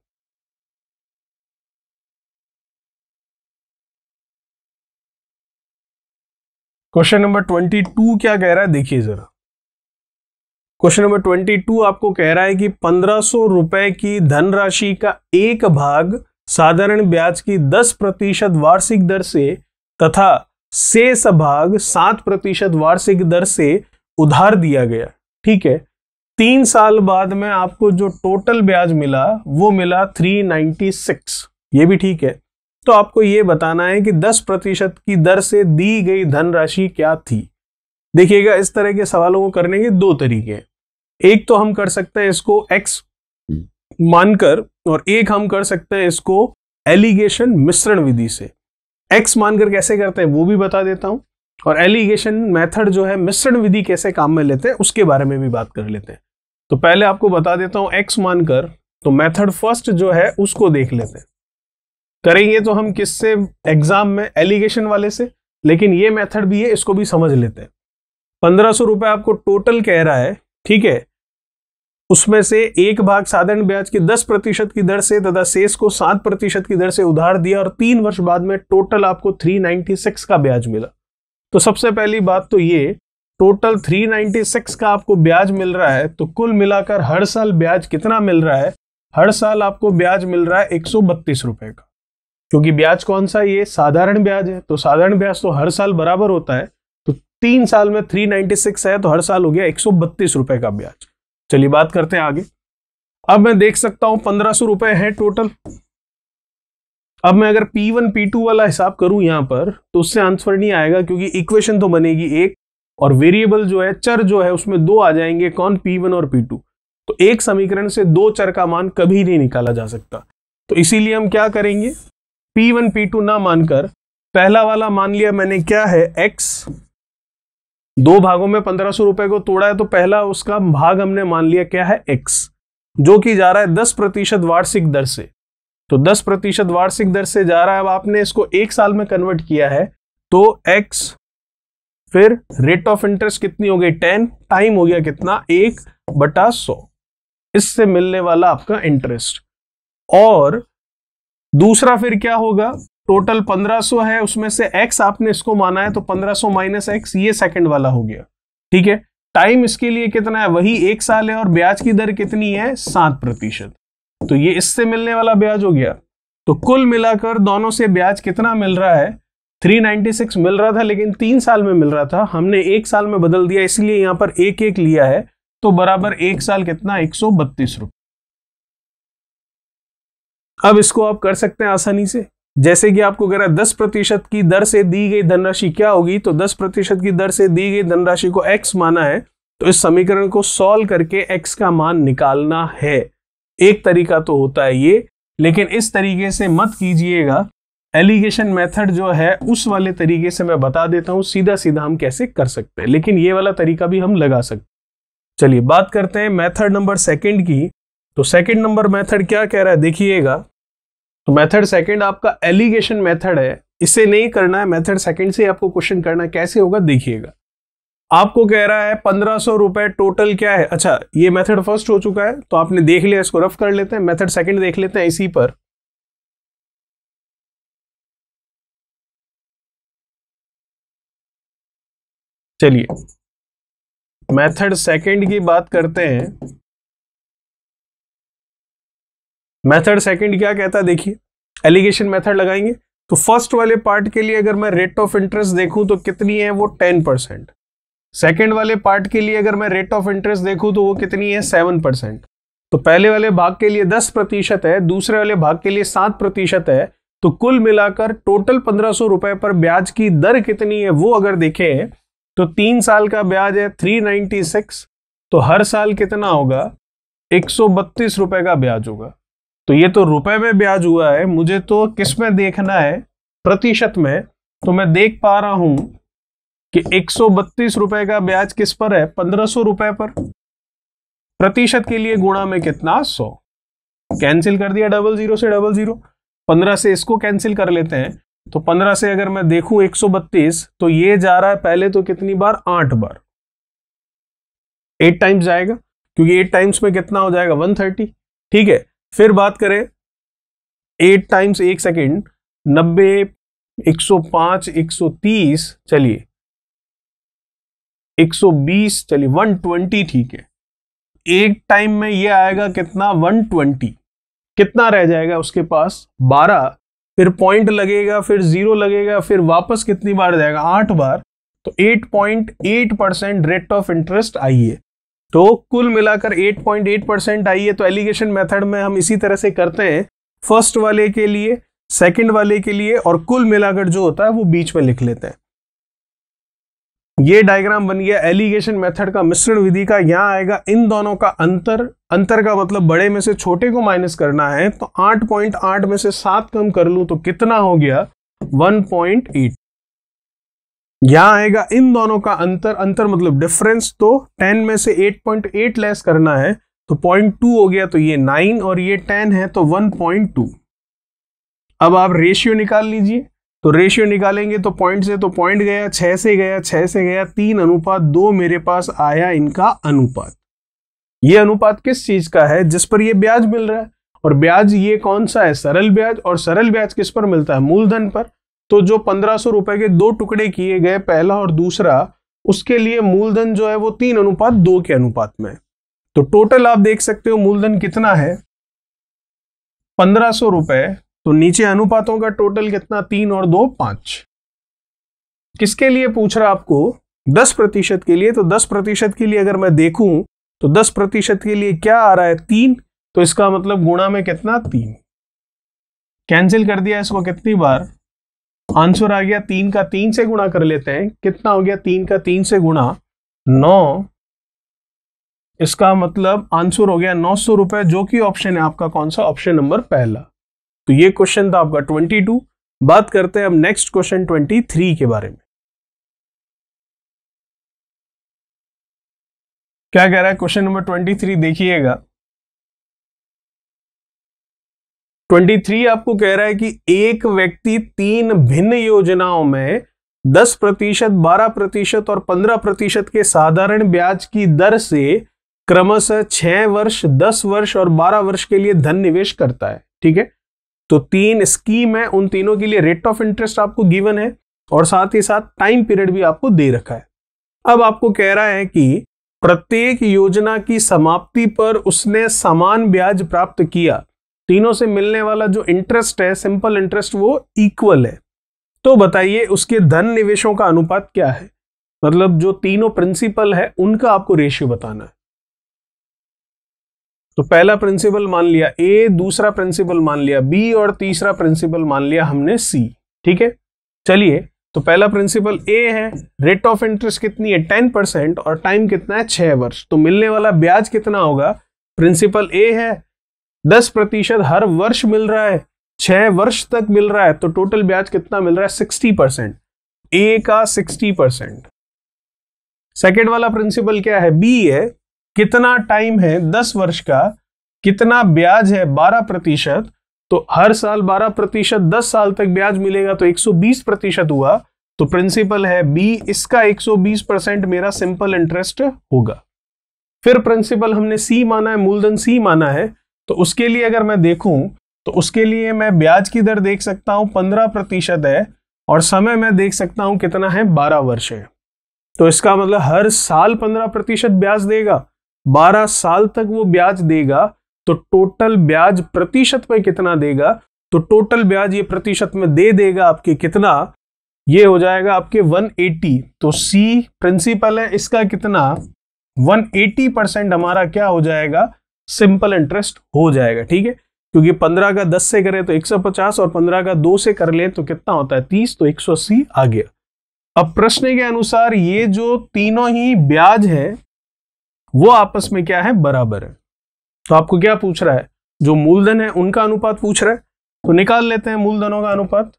क्वेश्चन नंबर ट्वेंटी टू क्या कह रहा है देखिए जरा क्वेश्चन नंबर ट्वेंटी टू आपको कह रहा है कि पंद्रह सौ रुपए की धनराशि का एक भाग साधारण ब्याज की दस प्रतिशत वार्षिक दर से तथा शेष भाग सात प्रतिशत वार्षिक दर से उधार दिया गया ठीक है तीन साल बाद में आपको जो टोटल ब्याज मिला वो मिला थ्री नाइन्टी सिक्स ये भी ठीक है तो आपको ये बताना है कि दस प्रतिशत की दर से दी गई धनराशि क्या थी देखिएगा इस तरह के सवालों को करने के दो तरीके हैं एक तो हम कर सकते हैं इसको एक्स मानकर और एक हम कर सकते हैं इसको एलिगेशन मिश्रण विधि से एक्स मानकर कैसे करते हैं वो भी बता देता हूं और एलिगेशन मेथड जो है मिश्रण विधि कैसे काम में लेते हैं उसके बारे में भी बात कर लेते हैं तो पहले आपको बता देता हूं एक्स मानकर तो मेथड फर्स्ट जो है उसको देख लेते हैं करेंगे तो हम किससे एग्जाम में एलिगेशन वाले से लेकिन ये मेथड भी है इसको भी समझ लेते हैं पंद्रह सौ रुपये आपको टोटल कह रहा है ठीक है उसमें से एक भाग साधारण ब्याज के 10 प्रतिशत की दर से तथा शेष को 7 प्रतिशत की दर से उधार दिया और तीन वर्ष बाद में टोटल आपको 396 का ब्याज मिला तो सबसे पहली बात तो ये टोटल 396 का आपको ब्याज मिल रहा है तो कुल मिलाकर हर साल ब्याज कितना मिल रहा है हर साल आपको ब्याज मिल रहा है एक रुपए का क्योंकि ब्याज कौन सा ये साधारण ब्याज है तो साधारण ब्याज तो हर साल बराबर होता है तो तीन साल में 396 है तो हर साल हो गया एक रुपए का ब्याज चलिए बात करते हैं आगे अब मैं देख सकता हूं पंद्रह सौ रुपए है टोटल अब मैं अगर P1 P2 वाला हिसाब करूं यहां पर तो उससे आंसर नहीं आएगा क्योंकि इक्वेशन तो बनेगी एक और वेरिएबल जो है चर जो है उसमें दो आ जाएंगे कौन P1 और P2 तो एक समीकरण से दो चर का मान कभी नहीं निकाला जा सकता तो इसीलिए हम क्या करेंगे P1 P2 ना मानकर पहला वाला मान लिया मैंने क्या है एक्स दो भागों में पंद्रह सौ रुपए को तोड़ा है तो पहला उसका भाग हमने मान लिया क्या है एक्स जो कि जा रहा है दस प्रतिशत वार्षिक दर से तो दस प्रतिशत वार्षिक दर से जा रहा है अब आपने इसको एक साल में कन्वर्ट किया है तो एक्स फिर रेट ऑफ इंटरेस्ट कितनी हो गई टेन टाइम हो गया कितना एक बटा सौ इससे मिलने वाला आपका इंटरेस्ट और दूसरा फिर क्या होगा टोटल 1500 है उसमें से x आपने इसको माना है तो 1500 सो माइनस एक्स ये सेकंड वाला हो गया ठीक है टाइम इसके लिए कितना है वही एक साल है और ब्याज की दर कितनी है सात प्रतिशत तो ये इससे मिलने वाला ब्याज हो गया तो कुल मिलाकर दोनों से ब्याज कितना मिल रहा है 396 मिल रहा था लेकिन तीन साल में मिल रहा था हमने एक साल में बदल दिया इसलिए यहां पर एक एक लिया है तो बराबर एक साल कितना एक सौ बत्तीस अब इसको आप कर सकते हैं आसानी से जैसे कि आपको कह रहा है दस प्रतिशत की दर से दी गई धनराशि क्या होगी तो दस प्रतिशत की दर से दी गई धनराशि को एक्स माना है तो इस समीकरण को सॉल्व करके एक्स का मान निकालना है एक तरीका तो होता है ये लेकिन इस तरीके से मत कीजिएगा एलिगेशन मेथड जो है उस वाले तरीके से मैं बता देता हूं सीधा सीधा हम कैसे कर सकते हैं लेकिन ये वाला तरीका भी हम लगा सकते चलिए बात करते हैं मेथड नंबर सेकंड की तो सेकंड नंबर मेथड क्या कह रहा है देखिएगा तो मेथड सेकंड आपका एलिगेशन मेथड है इसे नहीं करना है मेथड सेकंड से आपको क्वेश्चन करना कैसे होगा देखिएगा आपको कह रहा है पंद्रह सौ रुपए टोटल क्या है अच्छा ये मेथड फर्स्ट हो चुका है तो आपने देख लिया इसको रफ कर लेते हैं मेथड सेकंड देख लेते हैं इसी पर चलिए मेथड सेकंड की बात करते हैं मेथड सेकंड क्या कहता है देखिए एलिगेशन मेथड लगाएंगे तो फर्स्ट वाले पार्ट के लिए अगर मैं रेट ऑफ इंटरेस्ट देखूं तो कितनी है वो टेन परसेंट सेकेंड वाले पार्ट के लिए अगर मैं रेट ऑफ इंटरेस्ट देखूं तो वो कितनी है सेवन परसेंट तो पहले वाले भाग के लिए दस प्रतिशत है दूसरे वाले भाग के लिए सात प्रतिशत है तो कुल मिलाकर टोटल पंद्रह सौ रुपए पर ब्याज की दर कितनी है वो अगर देखें तो तीन साल का ब्याज है थ्री सिक्स तो हर साल कितना होगा एक सौ बत्तीस रुपए का ब्याज होगा तो ये तो रुपए में ब्याज हुआ है मुझे तो किस में देखना है प्रतिशत में तो मैं देख पा रहा हूं कि एक रुपए का ब्याज किस पर है पंद्रह रुपए पर प्रतिशत के लिए गुणा में कितना सौ कैंसिल कर दिया डबल जीरो से डबल जीरो पंद्रह से इसको कैंसिल कर लेते हैं तो पंद्रह से अगर मैं देखूं एक तो ये जा रहा है पहले तो कितनी बार आठ बार एट टाइम्स जाएगा क्योंकि एट टाइम्स में कितना हो जाएगा थर्टी ठीक है फिर बात करें एट टाइम्स एक सेकेंड नब्बे एक सौ पांच एक सौ तीस चलिए एक सौ बीस चलिए वन ट्वेंटी ठीक है एक टाइम में ये आएगा कितना वन ट्वेंटी कितना रह जाएगा उसके पास बारह फिर पॉइंट लगेगा फिर जीरो लगेगा फिर वापस कितनी बार जाएगा आठ बार तो eight point eight percent rate of interest आई है तो कुल मिलाकर 8.8 परसेंट आई है तो एलिगेशन मेथड में हम इसी तरह से करते हैं फर्स्ट वाले के लिए सेकंड वाले के लिए और कुल मिलाकर जो होता है वो बीच में लिख लेते हैं ये डायग्राम बन गया एलिगेशन मेथड का मिश्रण विधि का यहां आएगा इन दोनों का अंतर अंतर का मतलब बड़े में से छोटे को माइनस करना है तो 8.8 में से सात कम कर लू तो कितना हो गया वन यहां आएगा इन दोनों का अंतर अंतर मतलब डिफरेंस तो 10 में से 8.8 लेस करना है तो 0.2 हो गया तो ये 9 और ये 10 है तो 1.2 अब आप रेशियो निकाल लीजिए तो रेशियो निकालेंगे तो पॉइंट से तो पॉइंट गया छह से गया छह से गया तीन अनुपात दो मेरे पास आया इनका अनुपात ये अनुपात किस चीज का है जिस पर ये ब्याज मिल रहा है और ब्याज ये कौन सा है सरल ब्याज और सरल ब्याज किस पर मिलता है मूलधन पर तो जो पंद्रह सौ रुपए के दो टुकड़े किए गए पहला और दूसरा उसके लिए मूलधन जो है वो तीन अनुपात दो के अनुपात में तो टोटल आप देख सकते हो मूलधन कितना है पंद्रह रुपए तो नीचे अनुपातों का टोटल कितना तीन और दो पांच किसके लिए पूछ रहा आपको दस प्रतिशत के लिए तो दस प्रतिशत के लिए अगर मैं देखूं तो दस प्रतिशत के लिए क्या आ रहा है तीन तो इसका मतलब गुणा में कितना तीन कैंसिल कर दिया इसको कितनी बार आंसर आ गया तीन का तीन से गुणा कर लेते हैं कितना हो गया तीन का तीन से गुणा नौ इसका मतलब आंसर हो गया नौ सौ रुपए जो कि ऑप्शन है आपका कौन सा ऑप्शन नंबर पहला तो ये क्वेश्चन था आपका ट्वेंटी टू बात करते हैं अब नेक्स्ट क्वेश्चन ट्वेंटी थ्री के बारे में क्या कह रहा है क्वेश्चन नंबर ट्वेंटी थ्री देखिएगा 23 आपको कह रहा है कि एक व्यक्ति तीन भिन्न योजनाओं में 10 प्रतिशत बारह प्रतिशत और 15 प्रतिशत के साधारण ब्याज की दर से क्रमशः छह वर्ष 10 वर्ष और 12 वर्ष के लिए धन निवेश करता है ठीक है तो तीन स्कीम है उन तीनों के लिए रेट ऑफ इंटरेस्ट आपको गिवन है और साथ ही साथ टाइम पीरियड भी आपको दे रखा है अब आपको कह रहा है कि प्रत्येक योजना की समाप्ति पर उसने समान ब्याज प्राप्त किया तीनों से मिलने वाला जो इंटरेस्ट है सिंपल इंटरेस्ट वो इक्वल है तो बताइए उसके धन निवेशों का अनुपात क्या है मतलब जो तीनों प्रिंसिपल है उनका आपको रेशियो बताना है तो पहला प्रिंसिपल मान लिया ए दूसरा प्रिंसिपल मान लिया बी और तीसरा प्रिंसिपल मान लिया हमने सी ठीक है चलिए तो पहला प्रिंसिपल ए है रेट ऑफ इंटरेस्ट कितनी है टेन परसेंट और टाइम कितना है छह वर्ष तो मिलने वाला ब्याज कितना होगा प्रिंसिपल ए है दस प्रतिशत हर वर्ष मिल रहा है छह वर्ष तक मिल रहा है तो टोटल ब्याज कितना मिल रहा है सिक्सटी परसेंट ए का सिक्सटी परसेंट सेकेंड वाला प्रिंसिपल क्या है बी है कितना टाइम है दस वर्ष का कितना ब्याज है बारह प्रतिशत तो हर साल बारह प्रतिशत दस साल तक ब्याज मिलेगा तो एक सौ बीस प्रतिशत हुआ तो प्रिंसिपल है बी इसका एक सौ बीस परसेंट मेरा सिंपल इंटरेस्ट होगा फिर प्रिंसिपल हमने सी माना है मूलधन सी माना है तो उसके लिए अगर मैं देखूं तो उसके लिए मैं ब्याज की दर देख सकता हूं पंद्रह प्रतिशत है और समय मैं देख सकता हूं कितना है बारह वर्ष है तो इसका मतलब हर साल पंद्रह प्रतिशत ब्याज देगा बारह साल तक वो ब्याज देगा तो टोटल ब्याज प्रतिशत में कितना देगा तो टोटल ब्याज ये प्रतिशत में दे देगा आपके कितना ये हो जाएगा आपके 180 तो सी प्रिंसिपल है इसका कितना 180 परसेंट हमारा क्या हो जाएगा सिंपल इंटरेस्ट हो जाएगा ठीक है क्योंकि पंद्रह का दस से करें तो एक सौ पचास और पंद्रह का दो से कर ले तो कितना होता है तीस तो एक सौ अस्सी आ गया अब प्रश्न के अनुसार ये जो तीनों ही ब्याज है वो आपस में क्या है बराबर है तो आपको क्या पूछ रहा है जो मूलधन है उनका अनुपात पूछ रहा है तो निकाल लेते हैं मूलधनों का अनुपात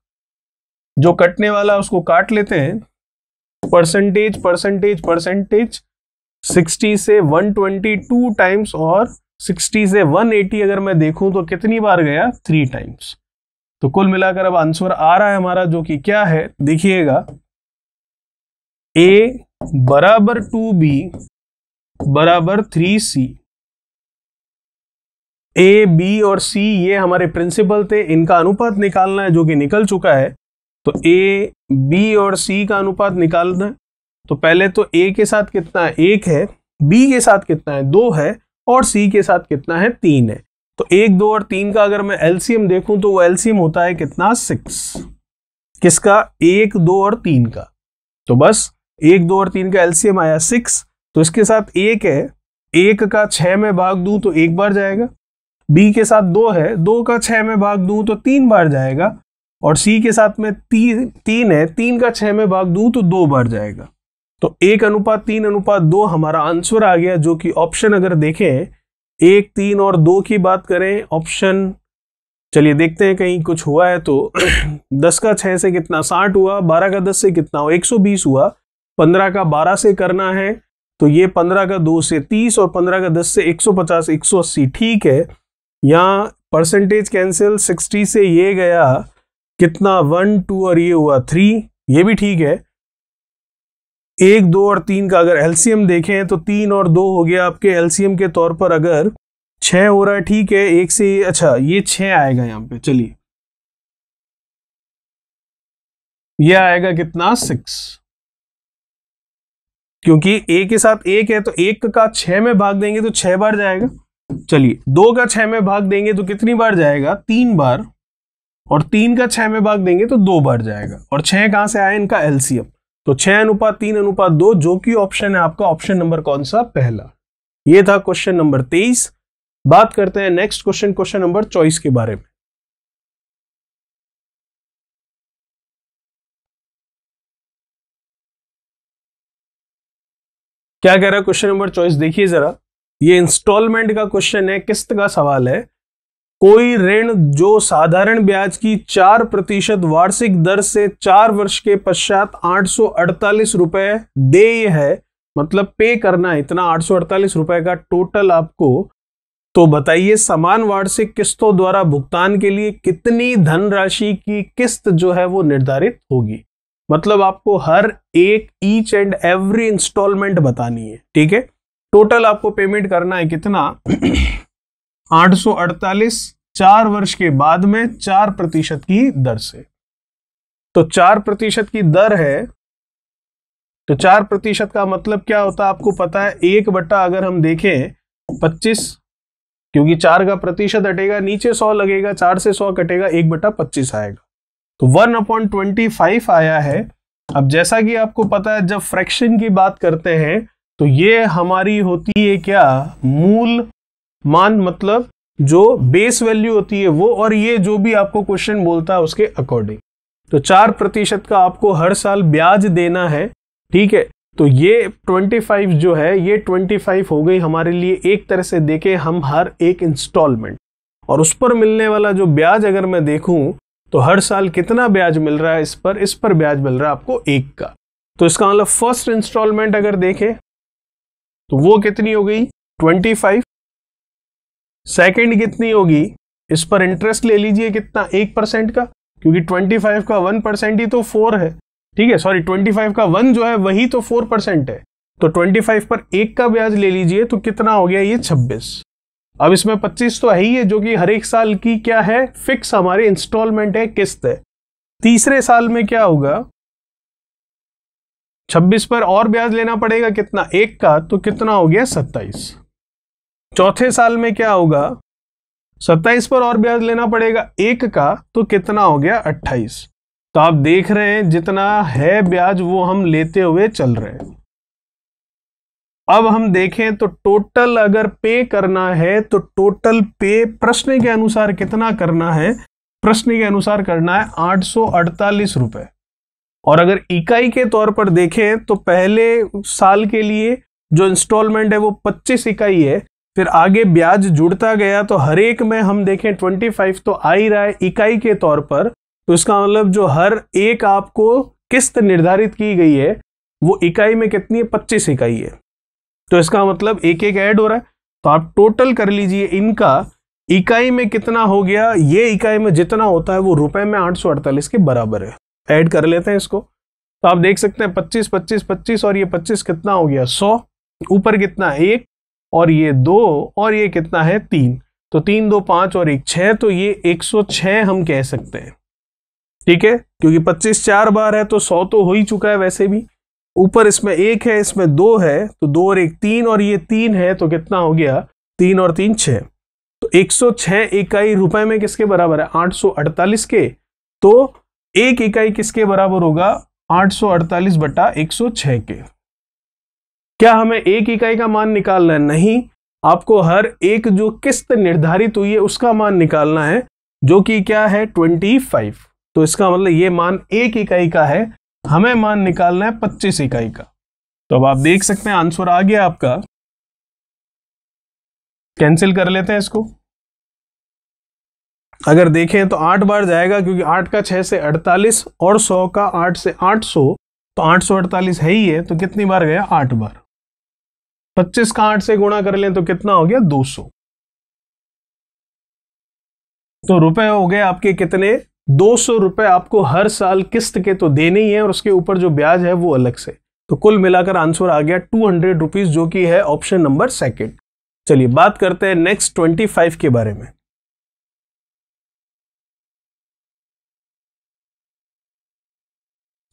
जो कटने वाला उसको काट लेते हैं परसेंटेज परसेंटेज परसेंटेज 60 से 122 टाइम्स और सिक्सटी से वन एटी अगर मैं देखूं तो कितनी बार गया थ्री टाइम्स तो कुल मिलाकर अब आंसर आ रहा है हमारा जो कि क्या है देखिएगा ए बराबर टू बी बराबर थ्री सी ए बी और सी ये हमारे प्रिंसिपल थे इनका अनुपात निकालना है जो कि निकल चुका है तो ए बी और सी का अनुपात निकालना है तो पहले तो ए के साथ कितना है एक है बी के साथ कितना है दो है और सी के साथ कितना है तीन है तो एक दो और तीन का अगर मैं एलसीएम देखूं तो वो एलसीएम होता है कितना सिक्स किसका एक दो और तीन का तो बस एक दो और तीन का एलसीएम आया सिक्स तो इसके साथ एक है एक का छह में भाग दूं तो एक बार जाएगा बी के साथ दो है दो का छह में भाग दूं तो तीन बार जाएगा और सी के साथ में ती, तीन है तीन का छह में भाग दूं तो दो बार जाएगा तो एक अनुपात तीन अनुपात दो हमारा आंसर आ गया जो कि ऑप्शन अगर देखें एक तीन और दो की बात करें ऑप्शन चलिए देखते हैं कहीं कुछ हुआ है तो दस का छः से कितना साठ हुआ बारह का दस से कितना हुआ एक सौ बीस हुआ पंद्रह का बारह से करना है तो ये पंद्रह का दो से तीस और पंद्रह का दस से एक सौ पचास एक सौ अस्सी ठीक है यहाँ परसेंटेज कैंसिल सिक्सटी से ये गया कितना वन टू और ये हुआ थ्री ये भी ठीक है एक दो और तीन का अगर एल्सियम देखें तो तीन और दो हो गया आपके एल्सियम के तौर पर अगर छः हो रहा है ठीक है एक से ये अच्छा ये छः आएगा यहाँ पे चलिए ये आएगा कितना सिक्स क्योंकि ए के साथ एक है तो एक का छह में भाग देंगे तो छह बार जाएगा चलिए दो का छह में भाग देंगे तो कितनी बार जाएगा तीन बार और तीन का छह में भाग देंगे तो दो बार जाएगा और छह कहां से आए इनका एल्सियम तो छह अनुपात तीन अनुपात दो जो कि ऑप्शन है आपका ऑप्शन नंबर कौन सा पहला ये था क्वेश्चन नंबर तेईस बात करते हैं नेक्स्ट क्वेश्चन क्वेश्चन नंबर चौबीस के बारे में क्या कह रहा है क्वेश्चन नंबर चौबीस देखिए जरा ये इंस्टॉलमेंट का क्वेश्चन है किस्त का सवाल है कोई ऋण जो साधारण ब्याज की चार प्रतिशत वार्षिक दर से चार वर्ष के पश्चात आठ सौ अड़तालीस रुपए देय है मतलब पे करना है इतना आठ सौ अड़तालीस रुपए का टोटल आपको तो बताइए समान वार्षिक किस्तों द्वारा भुगतान के लिए कितनी धनराशि की किस्त जो है वो निर्धारित होगी मतलब आपको हर एक ईच एंड एवरी इंस्टॉलमेंट बतानी है ठीक है टोटल आपको पेमेंट करना है कितना 848 चार वर्ष के बाद में चार प्रतिशत की दर से तो चार प्रतिशत की दर है तो चार प्रतिशत का मतलब क्या होता है आपको पता है एक बट्टा अगर हम देखें पच्चीस क्योंकि चार का प्रतिशत हटेगा नीचे सौ लगेगा चार से सौ कटेगा एक बट्टा पच्चीस आएगा तो वन अपॉइंट ट्वेंटी फाइव आया है अब जैसा कि आपको पता है जब फ्रैक्शन की बात करते हैं तो ये हमारी होती है क्या मूल मान मतलब जो बेस वैल्यू होती है वो और ये जो भी आपको क्वेश्चन बोलता है उसके अकॉर्डिंग तो चार प्रतिशत का आपको हर साल ब्याज देना है ठीक है तो ये 25 जो है ये 25 हो गई हमारे लिए एक तरह से देखे हम हर एक इंस्टॉलमेंट और उस पर मिलने वाला जो ब्याज अगर मैं देखूं तो हर साल कितना ब्याज मिल रहा है इस पर इस पर ब्याज मिल रहा है आपको एक का तो इसका मतलब फर्स्ट इंस्टॉलमेंट अगर देखें तो वो कितनी हो गई फाइव सेकंड कितनी होगी इस पर इंटरेस्ट ले लीजिए कितना एक परसेंट का क्योंकि ट्वेंटी फाइव का वन परसेंट ही तो फोर है ठीक है सॉरी ट्वेंटी फाइव का वन जो है वही तो फोर परसेंट है तो ट्वेंटी फाइव पर एक का ब्याज ले लीजिए तो कितना हो गया ये छब्बीस अब इसमें पच्चीस तो है ही है जो कि हर एक साल की क्या है फिक्स हमारे इंस्टॉलमेंट है किस्त है तीसरे साल में क्या होगा छब्बीस पर और ब्याज लेना पड़ेगा कितना एक का तो कितना हो गया सत्ताईस चौथे साल में क्या होगा सत्ताईस पर और ब्याज लेना पड़ेगा एक का तो कितना हो गया अट्ठाईस तो आप देख रहे हैं जितना है ब्याज वो हम लेते हुए चल रहे हैं अब हम देखें तो टोटल अगर पे करना है तो टोटल पे प्रश्न के अनुसार कितना करना है प्रश्न के अनुसार करना है आठ सौ अड़तालीस रुपए और अगर इकाई के तौर पर देखें तो पहले साल के लिए जो इंस्टॉलमेंट है वो 25 इकाई है फिर आगे ब्याज जुड़ता गया तो हर एक में हम देखें 25 तो आ ही रहा है इकाई के तौर पर तो इसका मतलब जो हर एक आपको किस्त निर्धारित की गई है वो इकाई में कितनी है पच्चीस इकाई है तो इसका मतलब एक एक ऐड हो रहा है तो आप टोटल कर लीजिए इनका इकाई में कितना हो गया ये इकाई में जितना होता है वो रुपए में अड़तालीस के बराबर है ऐड कर लेते हैं इसको तो आप देख सकते हैं 25 25 25 और ये 25 कितना हो गया 100 ऊपर कितना एक और ये दो और ये कितना है तीन तो तीन दो पाँच और एक छह तो ये एक सौ छः हम कह सकते हैं ठीक है क्योंकि पच्चीस चार बार है तो सौ तो हो ही चुका है वैसे भी ऊपर इसमें एक है इसमें दो है तो दो और एक तीन और ये तीन है तो कितना हो गया तीन और तीन छः तो एक 106 इकाई रुपए में किसके बराबर है अड़तालीस के तो एक इकाई किसके बराबर होगा आठ अड़तालीस बटा 106 के क्या हमें एक इकाई का मान निकालना है नहीं आपको हर एक जो किस्त निर्धारित हुई है उसका मान निकालना है जो कि क्या है ट्वेंटी फाइव तो इसका मतलब ये मान एक इकाई का है हमें मान निकालना है पच्चीस इकाई का तो अब आप देख सकते हैं आंसर आ गया आपका कैंसिल कर लेते हैं इसको अगर देखें तो आठ बार जाएगा क्योंकि आठ का छह से अड़तालीस और सौ का आठ से आठ सौ तो आठ सौ अड़तालीस है ही है तो कितनी बार गया आठ बार पच्चीस का आठ से गुणा कर लें तो कितना हो गया दो सौ तो रुपए हो गए आपके कितने दो सौ रुपए आपको हर साल किस्त के तो देने ही है और उसके ऊपर जो ब्याज है वो अलग से तो कुल मिलाकर आंसर आ गया टू हंड्रेड रुपीज जो कि है ऑप्शन नंबर सेकेंड चलिए बात करते हैं नेक्स्ट ट्वेंटी फाइव के बारे में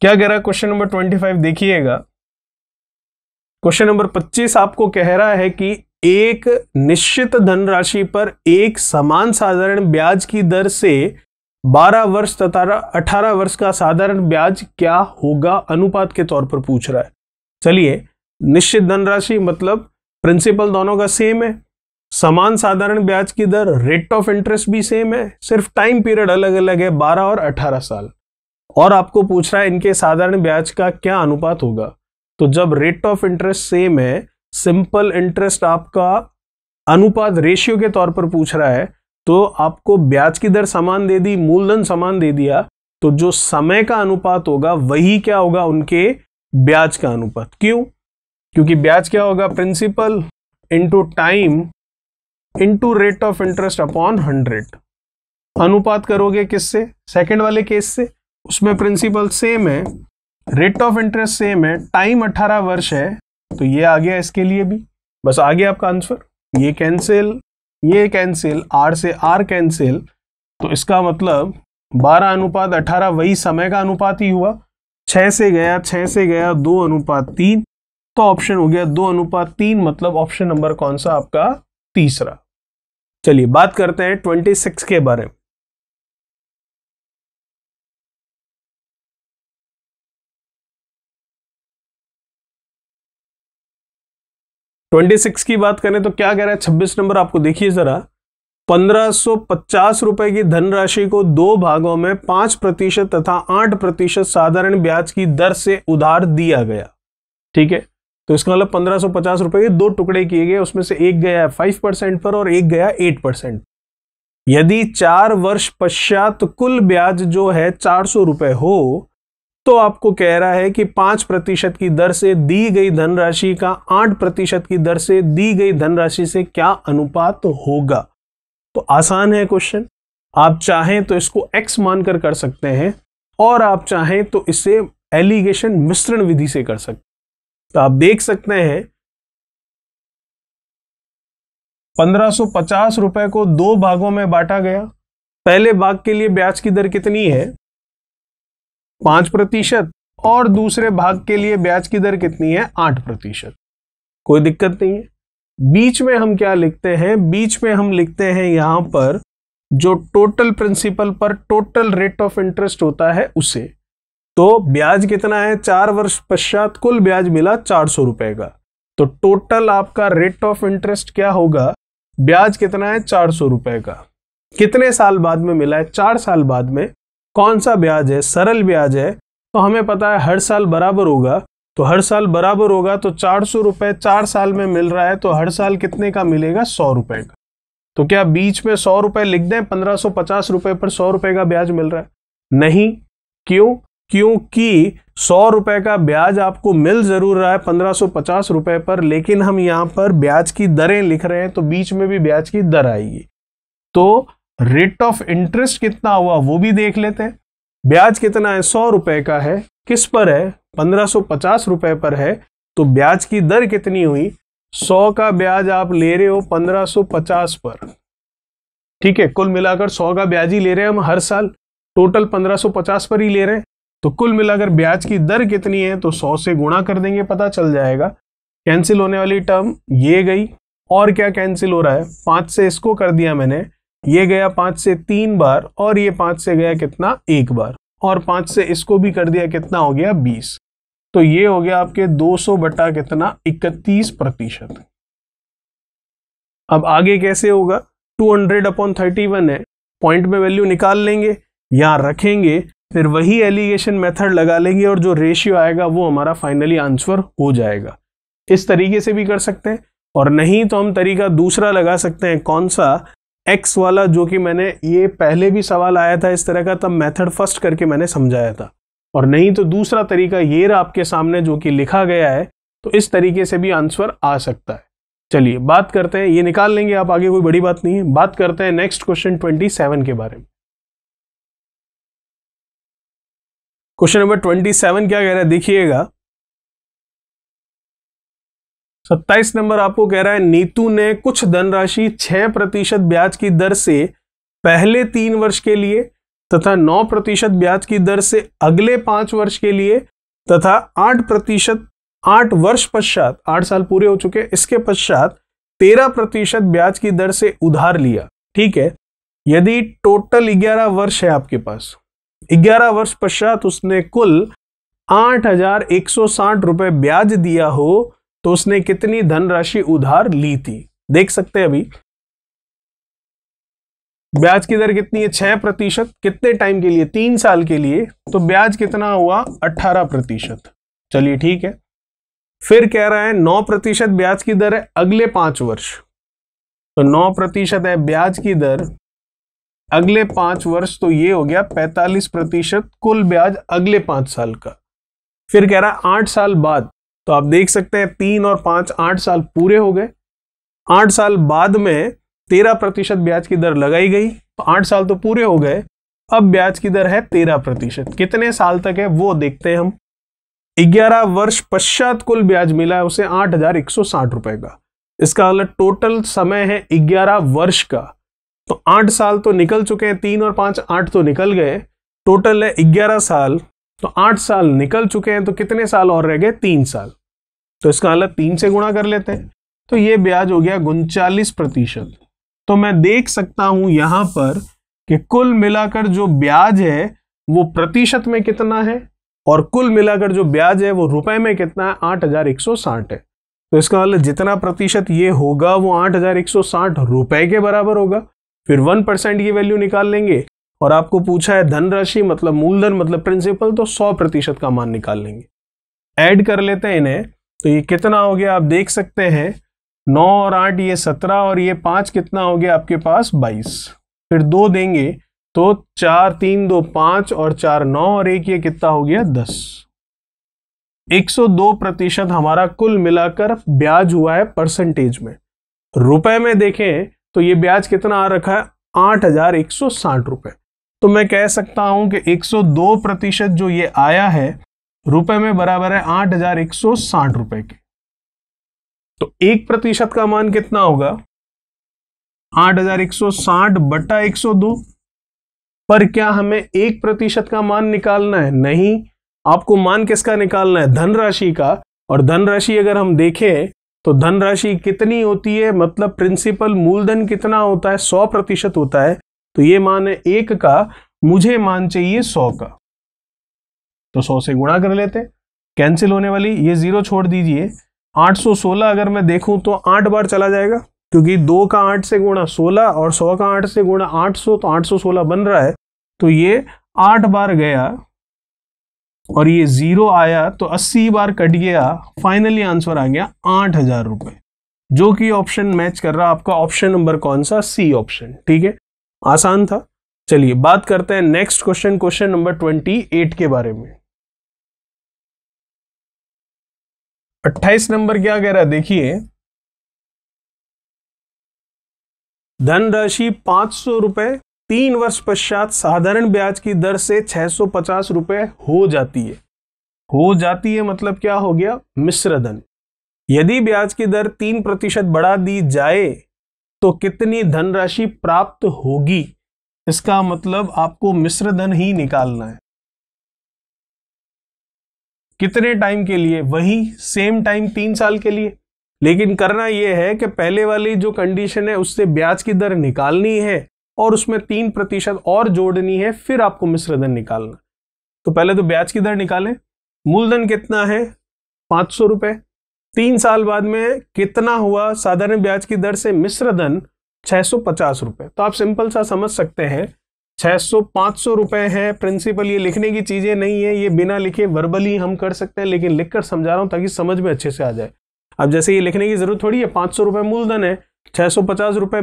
क्या कह रहा है क्वेश्चन नंबर ट्वेंटी फाइव देखिएगा क्वेश्चन नंबर 25 आपको कह रहा है कि एक निश्चित धनराशि पर एक समान साधारण ब्याज की दर से 12 वर्ष तथा 18 वर्ष का साधारण ब्याज क्या होगा अनुपात के तौर पर पूछ रहा है चलिए निश्चित धनराशि मतलब प्रिंसिपल दोनों का सेम है समान साधारण ब्याज की दर रेट ऑफ इंटरेस्ट भी सेम है सिर्फ टाइम पीरियड अलग अलग है 12 और 18 साल और आपको पूछ रहा है इनके साधारण ब्याज का क्या अनुपात होगा तो जब रेट ऑफ इंटरेस्ट सेम है सिंपल इंटरेस्ट आपका अनुपात रेशियो के तौर पर पूछ रहा है तो आपको ब्याज की दर समान दे दी मूलधन समान दे दिया तो जो समय का अनुपात होगा वही क्या होगा उनके ब्याज का अनुपात क्यों क्योंकि ब्याज क्या होगा principal into time into rate of interest upon hundred अनुपात करोगे किससे सेकंड वाले केस से उसमें प्रिंसिपल सेम है रेट ऑफ इंटरेस्ट सेम है टाइम 18 वर्ष है तो ये आ गया इसके लिए भी बस आ गया आपका आंसर ये कैंसिल ये कैंसिल आर से आर कैंसिल तो इसका मतलब 12 अनुपात 18 वही समय का अनुपात ही हुआ 6 से गया 6 से गया दो अनुपात तीन तो ऑप्शन हो गया दो अनुपात तीन मतलब ऑप्शन नंबर कौन सा आपका तीसरा चलिए बात करते हैं 26 के बारे में ट्वेंटी सिक्स की बात करें तो क्या कह रहा है छब्बीस नंबर आपको देखिए जरा पंद्रह सौ पचास रुपए की धनराशि को दो भागों में पांच प्रतिशत तथा आठ प्रतिशत साधारण ब्याज की दर से उधार दिया गया ठीक है तो इसका मतलब पंद्रह सौ पचास रुपए के दो टुकड़े किए गए उसमें से एक गया फाइव परसेंट पर और एक गया एट परसेंट यदि चार वर्ष पश्चात कुल ब्याज जो है चार सौ रुपए हो तो आपको कह रहा है कि पांच प्रतिशत की दर से दी गई धनराशि का आठ प्रतिशत की दर से दी गई धनराशि से क्या अनुपात होगा तो आसान है क्वेश्चन आप चाहें तो इसको एक्स मानकर कर सकते हैं और आप चाहें तो इसे एलिगेशन मिश्रण विधि से कर सकते तो आप देख सकते हैं 1550 रुपए को दो भागों में बांटा गया पहले भाग के लिए ब्याज की दर कितनी है पांच प्रतिशत और दूसरे भाग के लिए ब्याज की दर कितनी है आठ प्रतिशत कोई दिक्कत नहीं है बीच में हम क्या लिखते हैं बीच में हम लिखते हैं यहां पर जो टोटल प्रिंसिपल पर टोटल रेट ऑफ इंटरेस्ट होता है उसे तो ब्याज कितना है चार वर्ष पश्चात कुल ब्याज मिला चार सौ रुपए का तो टोटल आपका रेट ऑफ इंटरेस्ट क्या होगा ब्याज कितना है चार सौ रुपए का कितने साल बाद में मिला है चार साल बाद में कौन सा ब्याज है सरल ब्याज है तो हमें पता है हर साल बराबर होगा तो हर साल बराबर होगा तो चार सौ रुपये चार साल में मिल रहा है तो हर साल कितने का मिलेगा सौ रुपए का तो क्या बीच में सौ रुपये लिख दें पंद्रह सौ पचास रुपये पर सौ रुपये का ब्याज मिल रहा है नहीं क्यों क्योंकि सौ रुपये का ब्याज आपको मिल जरूर रहा है पंद्रह सौ पचास रुपये पर लेकिन हम यहाँ पर ब्याज की दरें लिख रहे हैं तो बीच में भी ब्याज की दर आएगी तो रेट ऑफ इंटरेस्ट कितना हुआ वो भी देख लेते हैं ब्याज कितना है सौ रुपए का है किस पर है पंद्रह सौ पचास रुपए पर है तो ब्याज की दर कितनी हुई सौ का ब्याज आप ले रहे हो पंद्रह सौ पचास पर ठीक है कुल मिलाकर सौ का ब्याज ही ले रहे हैं हम हर साल टोटल पंद्रह सौ पचास पर ही ले रहे हैं तो कुल मिलाकर ब्याज की दर कितनी है तो सौ से गुणा कर देंगे पता चल जाएगा कैंसिल होने वाली टर्म ये गई और क्या कैंसिल हो रहा है पाँच से इसको कर दिया मैंने ये गया पांच से तीन बार और ये पांच से गया कितना एक बार और पांच से इसको भी कर दिया कितना हो गया बीस तो ये हो गया आपके दो सौ बटा कितना इकतीस प्रतिशत अब आगे कैसे होगा two hundred upon thirty one है पॉइंट में वैल्यू निकाल लेंगे या रखेंगे फिर वही एलिगेशन मेथड लगा लेंगे और जो रेशियो आएगा वो हमारा फाइनली आंसर हो जाएगा इस तरीके से भी कर सकते हैं और नहीं तो हम तरीका दूसरा लगा सकते हैं कौन सा एक्स वाला जो कि मैंने ये पहले भी सवाल आया था इस तरह का तब मेथड फर्स्ट करके मैंने समझाया था और नहीं तो दूसरा तरीका ये रहा आपके सामने जो कि लिखा गया है तो इस तरीके से भी आंसर आ सकता है चलिए बात करते हैं ये निकाल लेंगे आप आगे कोई बड़ी बात नहीं है बात करते हैं नेक्स्ट क्वेश्चन ट्वेंटी सेवन के बारे में क्वेश्चन नंबर ट्वेंटी सेवन क्या कह रहा है देखिएगा सत्ताईस नंबर आपको कह रहा है नीतू ने कुछ धनराशि छह प्रतिशत ब्याज की दर से पहले तीन वर्ष के लिए तथा नौ प्रतिशत ब्याज की दर से अगले पांच वर्ष के लिए तथा आठ प्रतिशत आठ वर्ष पश्चात आठ साल पूरे हो चुके इसके पश्चात तेरह प्रतिशत ब्याज की दर से उधार लिया ठीक है यदि टोटल ग्यारह वर्ष है आपके पास ग्यारह वर्ष पश्चात उसने कुल आठ हजार एक सौ साठ रुपए ब्याज दिया हो तो उसने कितनी धनराशि उधार ली थी देख सकते हैं अभी ब्याज की दर कितनी है छह प्रतिशत कितने टाइम के लिए तीन साल के लिए तो ब्याज कितना हुआ अट्ठारह प्रतिशत चलिए ठीक है फिर कह रहा है नौ प्रतिशत ब्याज की दर है अगले पांच वर्ष तो नौ प्रतिशत है ब्याज की दर अगले पांच वर्ष तो ये हो गया पैंतालीस प्रतिशत कुल ब्याज अगले पांच साल का फिर कह रहा है आठ साल बाद तो आप देख सकते हैं तीन और पांच आठ साल पूरे हो गए आठ साल बाद में तेरह प्रतिशत ब्याज की दर लगाई गई तो आठ साल तो पूरे हो गए अब ब्याज की दर है तेरह प्रतिशत कितने साल तक है वो देखते हैं हम ग्यारह वर्ष पश्चात कुल ब्याज मिला है उसे आठ हजार एक सौ साठ रुपए का इसका अगला मतलब टोटल समय है ग्यारह वर्ष का तो आठ साल तो निकल चुके हैं तीन और पांच आठ तो निकल गए टोटल है ग्यारह साल तो आठ साल निकल चुके हैं तो कितने साल और रह गए तीन साल तो इसका हालत तीन से गुणा कर लेते हैं तो ये ब्याज हो गया उनचालीस प्रतिशत तो मैं देख सकता हूं यहां पर कि कुल मिलाकर जो ब्याज है वो प्रतिशत में कितना है और कुल मिलाकर जो ब्याज है वो रुपए में कितना है आठ हजार एक सौ साठ है तो इसका मतलब जितना प्रतिशत ये होगा वो आठ हजार एक सौ साठ रुपए के बराबर होगा फिर वन परसेंट की वैल्यू निकाल लेंगे और आपको पूछा है धनराशि मतलब मूलधन मतलब प्रिंसिपल तो सौ प्रतिशत का मान निकाल लेंगे ऐड कर लेते हैं इन्हें तो ये कितना हो गया आप देख सकते हैं नौ और आठ ये सत्रह और ये पाँच कितना हो गया आपके पास बाईस फिर दो देंगे तो चार तीन दो पाँच और चार नौ और एक ये कितना हो गया दस 102 प्रतिशत हमारा कुल मिलाकर ब्याज हुआ है परसेंटेज में रुपए में देखें तो ये ब्याज कितना आ रखा है आठ हजार एक सौ साठ रुपये तो मैं कह सकता हूं कि 102 प्रतिशत जो ये आया है रुपए में बराबर है आठ हजार एक सौ साठ रुपए के तो एक प्रतिशत का मान कितना होगा आठ हजार एक सौ साठ बटा एक सौ दो पर क्या हमें एक प्रतिशत का मान निकालना है नहीं आपको मान किसका निकालना है धनराशि का और धनराशि अगर हम देखें तो धनराशि कितनी होती है मतलब प्रिंसिपल मूलधन कितना होता है सौ प्रतिशत होता है तो ये मान है एक का मुझे मान चाहिए सौ का तो सौ से गुणा कर लेते कैंसिल होने वाली ये जीरो छोड़ दीजिए 816 अगर मैं देखूं तो आठ बार चला जाएगा क्योंकि दो का आठ से गुणा सोलह और सौ का आठ से गुणा आठ सौ तो आठ सौ सोलह बन रहा है तो ये आठ बार गया और ये जीरो आया तो अस्सी बार कट गया फाइनली आंसर आ गया आठ हजार रुपये जो कि ऑप्शन मैच कर रहा आपका ऑप्शन नंबर कौन सा सी ऑप्शन ठीक है आसान था चलिए बात करते हैं next question question number twenty eight के बारे में अट्ठाईस नंबर क्या कह रहा है देखिए धनराशि पांच सौ रुपए तीन वर्ष पश्चात साधारण ब्याज की दर से छह सौ पचास रुपए हो जाती है हो जाती है मतलब क्या हो गया मिश्र धन यदि ब्याज की दर तीन प्रतिशत बढ़ा दी जाए तो कितनी धनराशि प्राप्त होगी इसका मतलब आपको मिश्र धन ही निकालना है कितने टाइम के लिए वही सेम टाइम तीन साल के लिए लेकिन करना यह है कि पहले वाली जो कंडीशन है उससे ब्याज की दर निकालनी है और उसमें तीन प्रतिशत और जोड़नी है फिर आपको मिश्रधन निकालना तो पहले तो ब्याज की दर निकालें मूलधन कितना है पाँच सौ रुपये तीन साल बाद में कितना हुआ साधारण ब्याज की दर से मिश्रधन छः सौ पचास रुपये तो आप सिंपल सा समझ सकते हैं 600 सौ रुपए हैं प्रिंसिपल ये लिखने की चीज़ें नहीं है ये बिना लिखे वर्बली हम कर सकते हैं लेकिन लिख कर समझा रहा हूँ ताकि समझ में अच्छे से आ जाए अब जैसे ये लिखने की ज़रूरत थोड़ी है पाँच सौ रुपये मूलधन है छः सौ पचास रुपये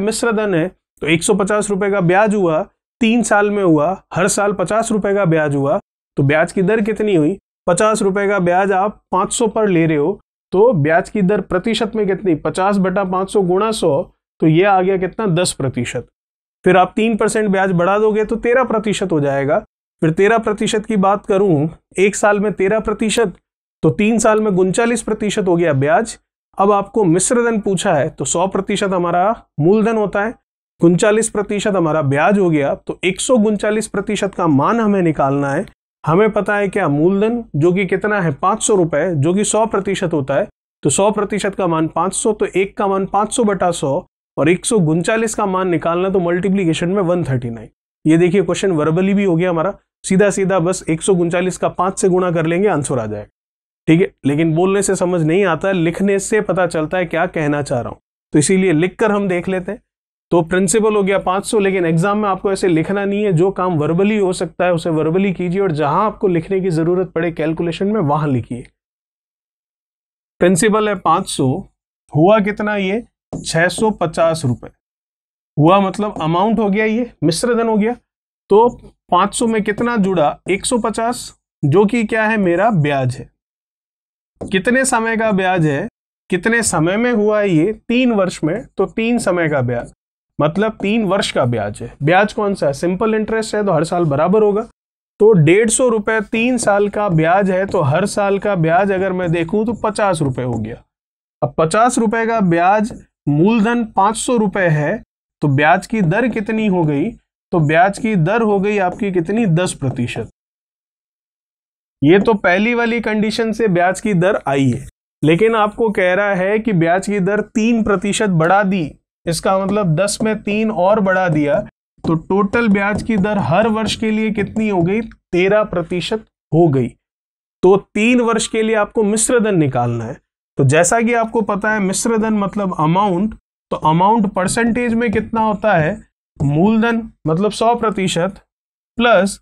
है तो एक सौ पचास रुपये का ब्याज हुआ तीन साल में हुआ हर साल पचास रुपये का ब्याज हुआ तो ब्याज की दर कितनी हुई पचास रुपये का ब्याज आप पाँच सौ पर ले रहे हो तो ब्याज की दर प्रतिशत में कितनी पचास बटा पाँच सौ गुणा सौ तो ये आ गया कितना दस प्रतिशत फिर आप तीन परसेंट ब्याज बढ़ा दोगे तो तेरह प्रतिशत हो जाएगा फिर तेरह प्रतिशत की बात करूं एक साल में तेरह प्रतिशत तो तीन साल में उनचालीस प्रतिशत हो गया ब्याज अब आपको मिश्रधन पूछा है तो सौ प्रतिशत हमारा मूलधन होता है उनचालीस प्रतिशत हमारा ब्याज हो गया तो एक सौ प्रतिशत का मान हमें निकालना है हमें पता है क्या मूलधन जो कि कितना है पाँच सौ रुपये जो कि सौ प्रतिशत होता है तो सौ प्रतिशत का मान पाँच सौ तो एक का मान पाँच सौ बटा सौ और एक का मान निकालना तो मल्टीप्लीकेशन में वन ये देखिए क्वेश्चन वर्बली भी हो गया हमारा सीधा सीधा बस एक का पांच से गुणा कर लेंगे आंसर आ जाएगा ठीक है लेकिन बोलने से समझ नहीं आता लिखने से पता चलता है क्या कहना चाह रहा हूं तो इसीलिए लिखकर हम देख लेते हैं तो प्रिंसिपल हो गया 500 लेकिन एग्जाम में आपको ऐसे लिखना नहीं है जो काम वर्बली हो सकता है उसे वर्बली कीजिए और जहां आपको लिखने की जरूरत पड़े कैलकुलेशन में वहां लिखिए प्रिंसिपल है पांच हुआ कितना ये छह सौ पचास हुआ मतलब अमाउंट हो गया ये मिश्र धन हो गया तो 500 में कितना जुड़ा 150 जो कि क्या है मेरा ब्याज है कितने समय का ब्याज है कितने समय में हुआ है ये तीन वर्ष में तो तीन समय का ब्याज मतलब तीन वर्ष का ब्याज है ब्याज कौन सा है सिंपल इंटरेस्ट है तो हर साल बराबर होगा तो डेढ़ सौ रुपये तीन साल का ब्याज है तो हर साल का ब्याज अगर मैं देखूं तो पचास रुपये हो गया अब पचास रुपये का ब्याज मूलधन पाँच सौ रुपये है तो ब्याज की दर कितनी हो गई तो ब्याज की दर हो गई आपकी कितनी दस प्रतिशत ये तो पहली वाली कंडीशन से ब्याज की दर आई है लेकिन आपको कह रहा है कि ब्याज की दर तीन प्रतिशत बढ़ा दी इसका मतलब दस में तीन और बढ़ा दिया तो टोटल ब्याज की दर हर वर्ष के लिए कितनी हो गई तेरह प्रतिशत हो गई तो तीन वर्ष के लिए आपको मिश्रधन निकालना है तो जैसा कि आपको पता है मिश्रधन मतलब अमाउंट तो अमाउंट परसेंटेज में कितना होता है मूलधन मतलब सौ प्रतिशत प्लस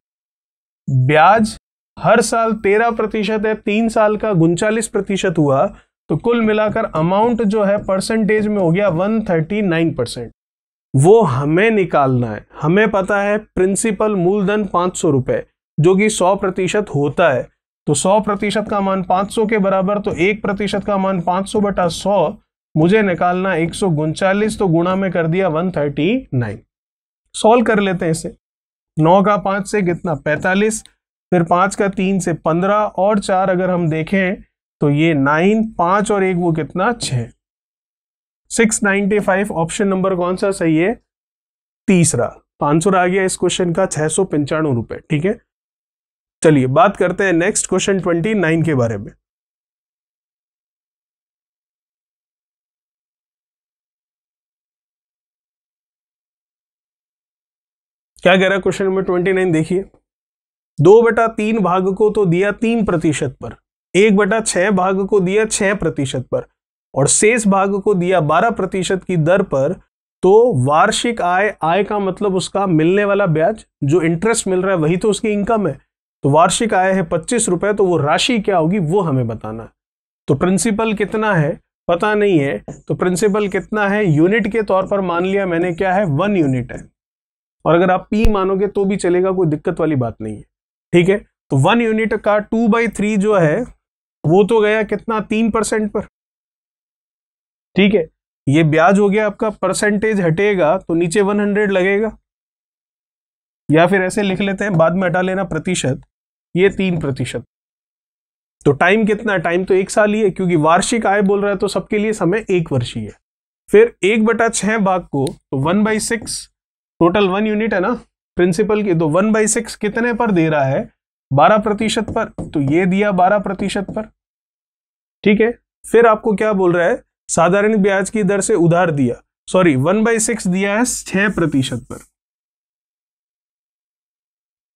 ब्याज हर साल तेरह प्रतिशत है तीन साल का उनचालीस प्रतिशत हुआ तो कुल मिलाकर अमाउंट जो है परसेंटेज में हो गया वन थर्टी नाइन परसेंट वो हमें निकालना है हमें पता है प्रिंसिपल मूलधन पांच सौ रुपए जो कि सौ प्रतिशत होता है तो 100 प्रतिशत का मान 500 के बराबर तो एक प्रतिशत का मान 500 बटा सौ मुझे निकालना एक तो गुणा में कर दिया 139 सॉल्व कर लेते हैं इसे 9 का 5 से कितना 45 फिर 5 का 3 से 15 और 4 अगर हम देखें तो ये 9 5 और एक वो कितना 6 695 ऑप्शन नंबर कौन सा सही है तीसरा तो आंसर आ गया इस क्वेश्चन का छह सौ रुपए ठीक है चलिए बात करते हैं नेक्स्ट क्वेश्चन ट्वेंटी नाइन के बारे में क्या कह रहा है क्वेश्चन नंबर ट्वेंटी नाइन देखिए दो बटा तीन भाग को तो दिया तीन प्रतिशत पर एक बटा छह भाग को दिया छह प्रतिशत पर और शेष भाग को दिया बारह प्रतिशत की दर पर तो वार्षिक आय आय का मतलब उसका मिलने वाला ब्याज जो इंटरेस्ट मिल रहा है वही तो उसकी इनकम है तो वार्षिक आय है पच्चीस रुपए तो वो राशि क्या होगी वो हमें बताना तो प्रिंसिपल कितना है पता नहीं है तो प्रिंसिपल कितना है यूनिट के तौर पर मान लिया मैंने क्या है वन यूनिट है और अगर आप पी मानोगे तो भी चलेगा कोई दिक्कत वाली बात नहीं है ठीक है तो वन यूनिट का टू बाई थ्री जो है वो तो गया कितना तीन परसेंट पर ठीक है ये ब्याज हो गया आपका परसेंटेज हटेगा तो नीचे वन हंड्रेड लगेगा या फिर ऐसे लिख लेते हैं बाद में हटा लेना प्रतिशत ये तीन प्रतिशत तो टाइम कितना है टाइम तो एक साल ही है क्योंकि वार्षिक आय बोल रहा है तो सबके लिए समय एक वर्षीय है फिर एक बटा छह भाग को तो one by six total one unit है ना प्रिंसिपल की तो वन बाई सिक्स कितने पर दे रहा है बारह प्रतिशत पर तो ये दिया बारह प्रतिशत पर ठीक है फिर आपको क्या बोल रहा है साधारण ब्याज की दर से उधार दिया सॉरी वन बाई सिक्स दिया है छह प्रतिशत पर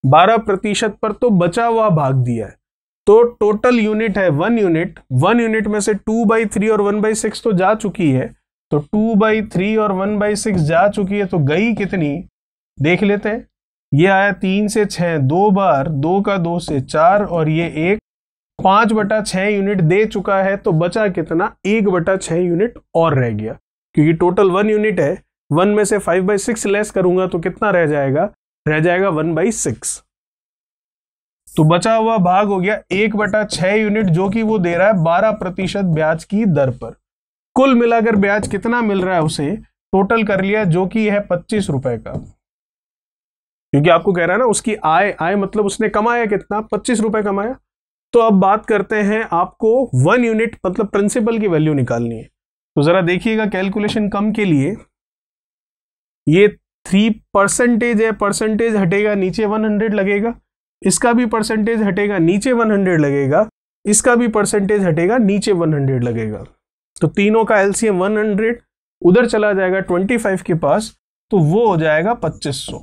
बारह प्रतिशत पर तो बचा हुआ भाग दिया है तो टोटल यूनिट है वन यूनिट वन यूनिट में से टू बाई थ्री और वन बाई सिक्स तो जा चुकी है तो टू बाई थ्री और वन बाई सिक्स जा चुकी है तो गई कितनी देख लेते हैं ये आया तीन से छः दो बार दो का दो से चार और ये एक पाँच बटा छः यूनिट दे चुका है तो बचा कितना एक बटा छः यूनिट और रह गया क्योंकि टोटल वन यूनिट है वन में से फाइव बाई सिक्स लेस करूंगा तो कितना रह जाएगा रह जाएगा वन बाई सिक्स तो बचा हुआ भाग हो गया एक बटा छह यूनिट जो कि वो दे रहा है बारह प्रतिशत ब्याज की दर पर कुल मिलाकर ब्याज कितना मिल रहा है उसे टोटल कर लिया जो कि है पच्चीस रुपए का क्योंकि आपको कह रहा है ना उसकी आय आय मतलब उसने कमाया कितना पच्चीस रुपए कमाया तो अब बात करते हैं आपको वन यूनिट मतलब प्रिंसिपल की वैल्यू निकालनी है तो जरा देखिएगा कैलकुलेशन कम के लिए ये थ्री परसेंटेज है परसेंटेज हटेगा नीचे वन हंड्रेड लगेगा इसका भी परसेंटेज हटेगा नीचे वन हंड्रेड लगेगा इसका भी परसेंटेज हटेगा नीचे वन हंड्रेड लगेगा तो तीनों का एलसीएम वन हंड्रेड उधर चला जाएगा ट्वेंटी फाइव के पास तो वो हो जाएगा पच्चीस सौ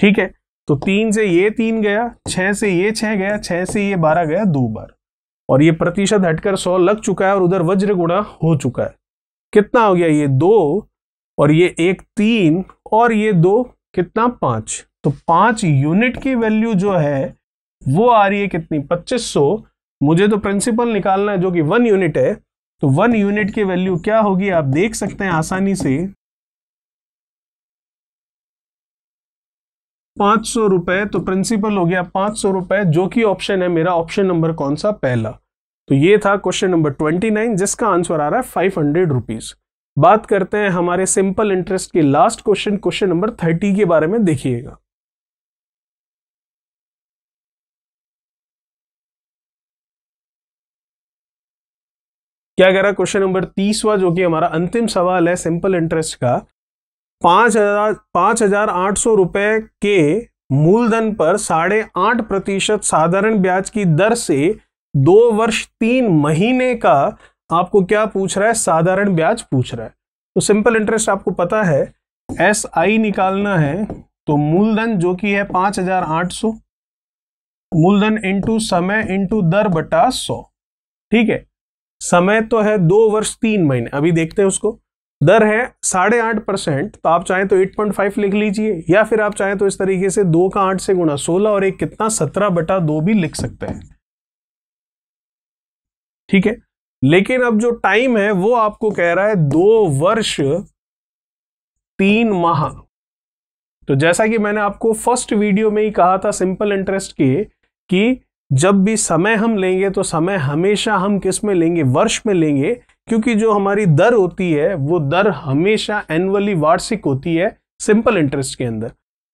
ठीक है तो तीन से ये तीन गया छह से ये छह गया छह से ये बारह गया दो बार और ये प्रतिशत हटकर सौ लग चुका है और उधर वज्र गुणा हो चुका है कितना हो गया ये दो और ये एक तीन और ये दो कितना पांच तो पांच यूनिट की वैल्यू जो है वो आ रही है कितनी पच्चीस सौ मुझे तो प्रिंसिपल निकालना है जो कि वन यूनिट है तो वन यूनिट की वैल्यू क्या होगी आप देख सकते हैं आसानी से पांच सौ रुपए तो प्रिंसिपल हो गया पांच सौ रुपए जो कि ऑप्शन है मेरा ऑप्शन नंबर कौन सा पहला तो ये था क्वेश्चन नंबर ट्वेंटी नाइन जिसका आंसर आ रहा है फाइव हंड्रेड रुपीज़ बात करते हैं हमारे सिंपल इंटरेस्ट के last question question number thirty के बारे में देखिएगा क्या कह रहा क्वेश्चन नंबर तीसवा जो कि हमारा अंतिम सवाल है सिंपल इंटरेस्ट का पांच हजार पांच हजार आठ सौ रुपए के मूलधन पर साढ़े आठ प्रतिशत साधारण ब्याज की दर से दो वर्ष तीन महीने का आपको क्या पूछ रहा है साधारण ब्याज पूछ रहा है तो सिंपल इंटरेस्ट आपको पता है एस आई निकालना है तो मूलधन जो कि है पांच हजार आठ सौ मूलधन इंटू समय इंटू दर बटा सौ ठीक है समय तो है दो वर्ष तीन महीने अभी देखते हैं उसको दर है साढ़े आठ परसेंट तो आप चाहें तो एट पॉइंट फाइव लिख लीजिए या फिर आप चाहें तो इस तरीके से दो का आठ से गुणा सोलह और एक कितना सत्रह बटा दो भी लिख सकते हैं ठीक है लेकिन अब जो टाइम है वो आपको कह रहा है दो वर्ष तीन माह तो जैसा कि मैंने आपको फर्स्ट वीडियो में ही कहा था सिंपल इंटरेस्ट के कि जब भी समय हम लेंगे तो समय हमेशा हम किस में लेंगे वर्ष में लेंगे क्योंकि जो हमारी दर होती है वो दर हमेशा एनुअली वार्षिक होती है सिंपल इंटरेस्ट के अंदर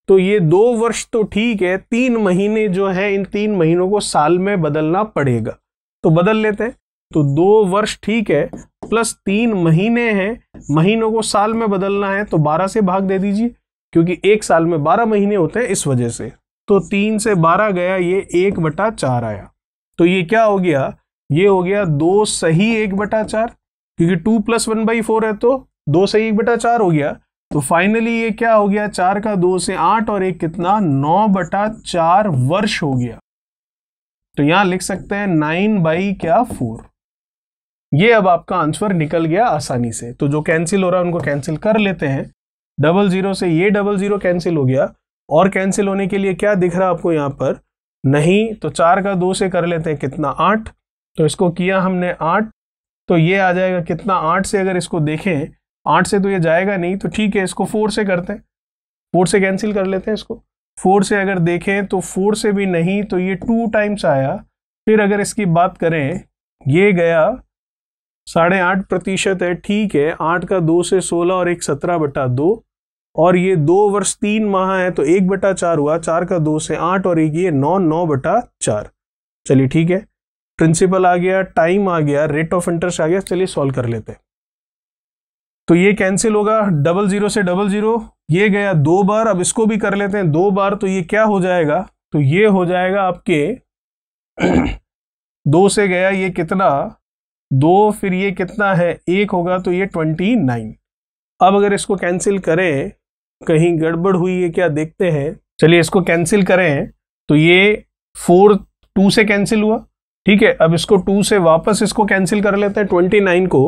तो ये दो वर्ष तो ठीक है तीन महीने जो है इन तीन महीनों को साल में बदलना पड़ेगा तो बदल लेते हैं तो दो वर्ष ठीक है प्लस तीन महीने हैं महीनों को साल में बदलना है तो बारह से भाग दे दीजिए क्योंकि एक साल में बारह महीने होते हैं इस वजह से तो तीन से बारह गया ये एक बटा चार आया तो ये क्या हो गया ये हो गया दो सही एक बटा चार क्योंकि two plus one by four है तो दो सही एक बटा चार हो गया तो फाइनली ये क्या हो गया चार का दो से आठ और एक कितना नौ बटा चार वर्ष हो गया तो यहां लिख सकते हैं नाइन बाई क्या फोर ये अब आपका आंसर निकल गया आसानी से तो जो कैंसिल हो रहा है उनको कैंसिल कर लेते हैं डबल जीरो से ये डबल जीरो कैंसिल हो गया और कैंसिल होने के लिए क्या दिख रहा है आपको यहाँ पर नहीं तो चार का दो से कर लेते हैं कितना आठ तो इसको किया हमने आठ तो ये आ जाएगा कितना आठ से अगर इसको देखें आठ से तो ये जाएगा नहीं तो ठीक है इसको फोर से करते हैं फोर से कैंसिल कर लेते हैं इसको फोर से अगर देखें तो फोर से भी नहीं तो ये टू टाइम्स आया फिर अगर इसकी बात करें ये गया साढ़े आठ प्रतिशत है ठीक है आठ का दो से सोलह और एक सत्रह बटा दो और ये दो वर्ष तीन माह है तो एक बटा चार हुआ चार का दो से आठ और एक ये नौ नौ बटा चार चलिए ठीक है प्रिंसिपल आ गया टाइम आ गया रेट ऑफ इंटरेस्ट आ गया चलिए सॉल्व कर लेते हैं तो ये कैंसिल होगा डबल जीरो से डबल जीरो ये गया दो बार अब इसको भी कर लेते हैं दो बार तो ये क्या हो जाएगा तो ये हो जाएगा आपके दो से गया ये कितना दो फिर ये कितना है एक होगा तो ये ट्वेंटी नाइन अब अगर इसको कैंसिल करें कहीं गड़बड़ हुई है क्या देखते हैं चलिए इसको कैंसिल करें तो ये फोर टू से कैंसिल हुआ ठीक है अब इसको टू से वापस इसको कैंसिल कर लेते हैं ट्वेंटी नाइन को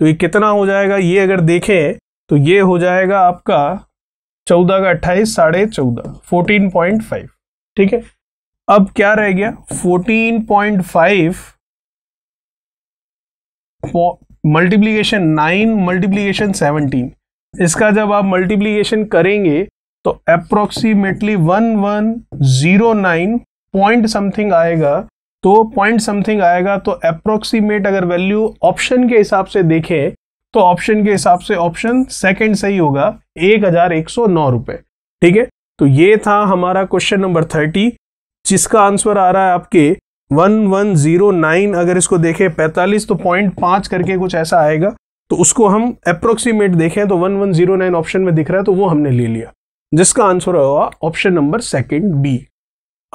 तो ये कितना हो जाएगा ये अगर देखें तो ये हो जाएगा आपका चौदह का अट्ठाईस साढ़े चौदह फोर्टीन पॉइंट फाइव ठीक है अब क्या रह गया fourteen point five multiplication nine multiplication seventeen इसका जब आप मल्टीप्लीकेशन करेंगे तो approximately one one zero nine point something आएगा तो पॉइंट समथिंग आएगा तो अप्रोक्सीमेट अगर वैल्यू ऑप्शन के हिसाब से देखें तो ऑप्शन के हिसाब से ऑप्शन सेकंड सही होगा एक हजार एक सौ नौ रुपए ठीक है तो ये था हमारा क्वेश्चन नंबर थर्टी जिसका आंसर आ रहा है आपके वन वन जीरो नाइन अगर इसको देखें पैंतालीस तो पॉइंट पाँच करके कुछ ऐसा आएगा तो उसको हम अप्रोक्सीमेट देखें तो one one zero nine option में दिख रहा है तो वो हमने ले लिया जिसका आंसर होगा ऑप्शन नंबर सेकंड बी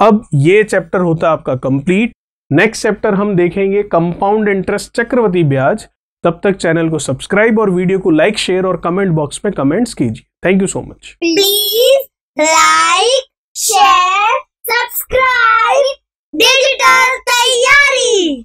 अब ये चैप्टर होता है आपका कंप्लीट नेक्स्ट चैप्टर हम देखेंगे कंपाउंड इंटरेस्ट चक्रवर्ती ब्याज तब तक चैनल को सब्सक्राइब और वीडियो को लाइक शेयर और कमेंट बॉक्स में कमेंट्स कीजिए thank you so much please like share subscribe digital तैयारी